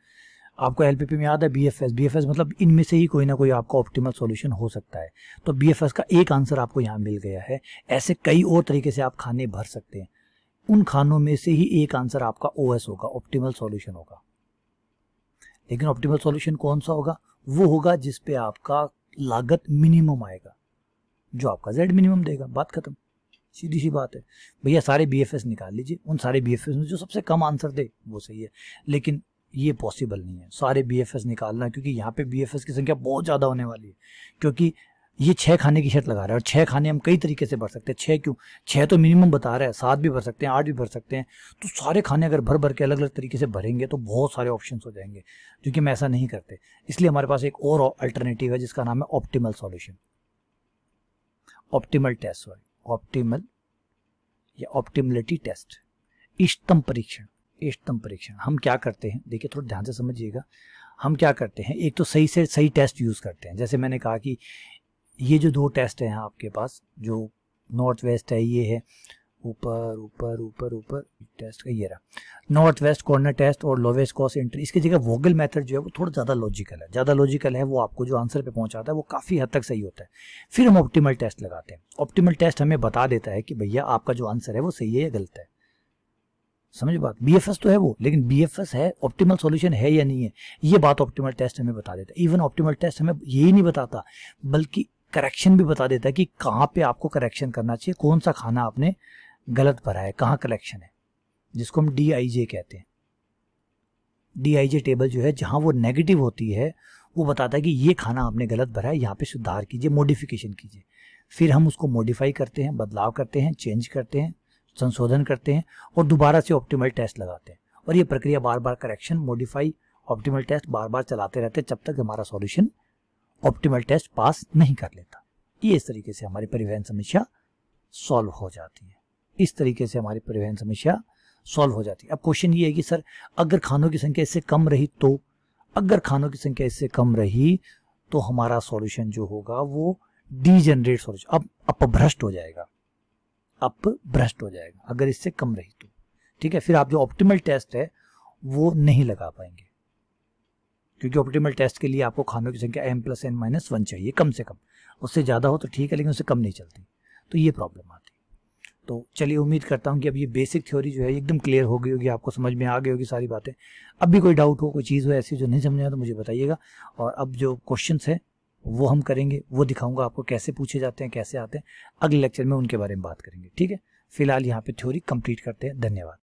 [SPEAKER 1] आपको एल में याद है B F S B F S मतलब इनमें से ही कोई ना कोई आपका ऑप्टिमल सॉल्यूशन हो सकता है तो बी एफ एस का एक आंसर आपको यहाँ मिल गया है ऐसे कई और तरीके से आप खाने भर सकते हैं उन खानों में से ही एक आंसर आपका ओ एस होगा ऑप्टिमल सॉल्यूशन होगा लेकिन ऑप्टिमल सॉल्यूशन कौन सा होगा वो होगा जिसपे आपका लागत मिनिमम आएगा जो आपका जेड मिनिमम देगा बात खत्म सीधी सी बात है भैया सारे बी निकाल लीजिए उन सारे बी में जो सबसे कम आंसर दे वो सही है लेकिन ये पॉसिबल नहीं है सारे बी निकालना क्योंकि यहाँ पे बी की संख्या बहुत ज़्यादा होने वाली है क्योंकि ये छः खाने की शर्त लगा रहा है और छः खाने हम कई तरीके से भर सकते हैं छः क्यों छः तो मिनिमम बता रहा है सात भी भर सकते हैं आठ भी भर सकते हैं तो सारे खाने अगर भर भर के अलग अलग तरीके से भरेंगे तो बहुत सारे ऑप्शन हो जाएंगे जो कि हम ऐसा नहीं करते इसलिए हमारे पास एक और अल्टरनेटिव है जिसका नाम है optimal solution optimal test sorry optimal या ऑप्टिमलिटी टेस्ट इष्टतम परीक्षण इष्टतम परीक्षण हम क्या करते हैं देखिए थोड़ा ध्यान से समझिएगा हम क्या करते हैं एक तो सही से सही टेस्ट यूज़ करते हैं जैसे मैंने कहा कि ये जो दो टेस्ट हैं आपके पास जो नॉर्थ वेस्ट है ये है ऊपर ऊपर ऊपर ऊपर टेस्ट का ये रहा नॉर्थ वेस्ट कॉर्नर टेस्ट और लोवेस्ट कॉस्ट एंट्री इसकी जगह वोगल मेथड जो है वो थोड़ा ज़्यादा लॉजिकल है ज़्यादा लॉजिकल है वो आपको जो आंसर पे पहुंचाता है वो काफ़ी हद तक सही होता है फिर हम ऑप्टिमल टेस्ट लगाते हैं ऑप्टिमल टेस्ट हमें बता देता है कि भैया आपका जो आंसर है वो सही है या गलत है समझ बात बी तो है वो लेकिन बी है ऑप्टिमल सोल्यूशन है या नहीं है ये बात ऑप्टिमल टेस्ट हमें बता देता है इवन ऑप्टिमल टेस्ट हमें यही नहीं बताता बल्कि करेक्शन भी बता देता है कि कहाँ पे आपको करेक्शन करना चाहिए कौन सा खाना आपने गलत भरा है कहाँ करेक्शन है जिसको हम डी आई जे कहते हैं डी आई जे टेबल जो है जहाँ वो नेगेटिव होती है वो बताता है कि ये खाना आपने गलत भरा है यहाँ पे सुधार कीजिए मॉडिफिकेशन कीजिए फिर हम उसको मॉडिफाई करते हैं बदलाव करते हैं चेंज करते हैं संशोधन करते हैं और दोबारा से ऑप्टिमल टेस्ट लगाते हैं और ये प्रक्रिया बार बार करेक्शन मॉडिफाई ऑप्टिमल टेस्ट बार बार चलाते रहते हैं जब तक हमारा सॉल्यूशन ऑप्टिमल टेस्ट पास नहीं कर लेता ये इस तरीके से हमारी परिवहन समस्या सॉल्व हो जाती है इस तरीके से हमारी परिवहन समस्या सॉल्व हो जाती है अब क्वेश्चन ये है कि सर अगर खानों की संख्या इससे कम रही तो अगर खानों की संख्या इससे कम रही तो हमारा सॉल्यूशन जो होगा वो जनरेट सॉल्यूशन अब अपभ्रष्ट हो जाएगा अपभ्रष्ट हो जाएगा अगर इससे कम रही तो ठीक है फिर आप जो ऑप्टिमल टेस्ट है वो नहीं लगा पाएंगे क्योंकि ऑप्टिमल टेस्ट के लिए आपको खानों की संख्या M plus N minus one चाहिए कम से कम उससे ज़्यादा हो तो ठीक है लेकिन उससे कम नहीं चलती तो ये प्रॉब्लम आती तो चलिए उम्मीद करता हूँ कि अब ये बेसिक थ्योरी जो है एकदम क्लियर हो गई होगी आपको समझ में आ गई होगी सारी बातें अब भी कोई डाउट हो कोई चीज़ हो ऐसी जो नहीं समझ आया तो मुझे बताइएगा और अब जो क्वेश्चन है वो हम करेंगे वो दिखाऊंगा आपको कैसे पूछे जाते हैं कैसे आते हैं अगले लेक्चर में उनके बारे में बात करेंगे ठीक है फिलहाल यहाँ पे थ्योरी कंप्लीट करते हैं धन्यवाद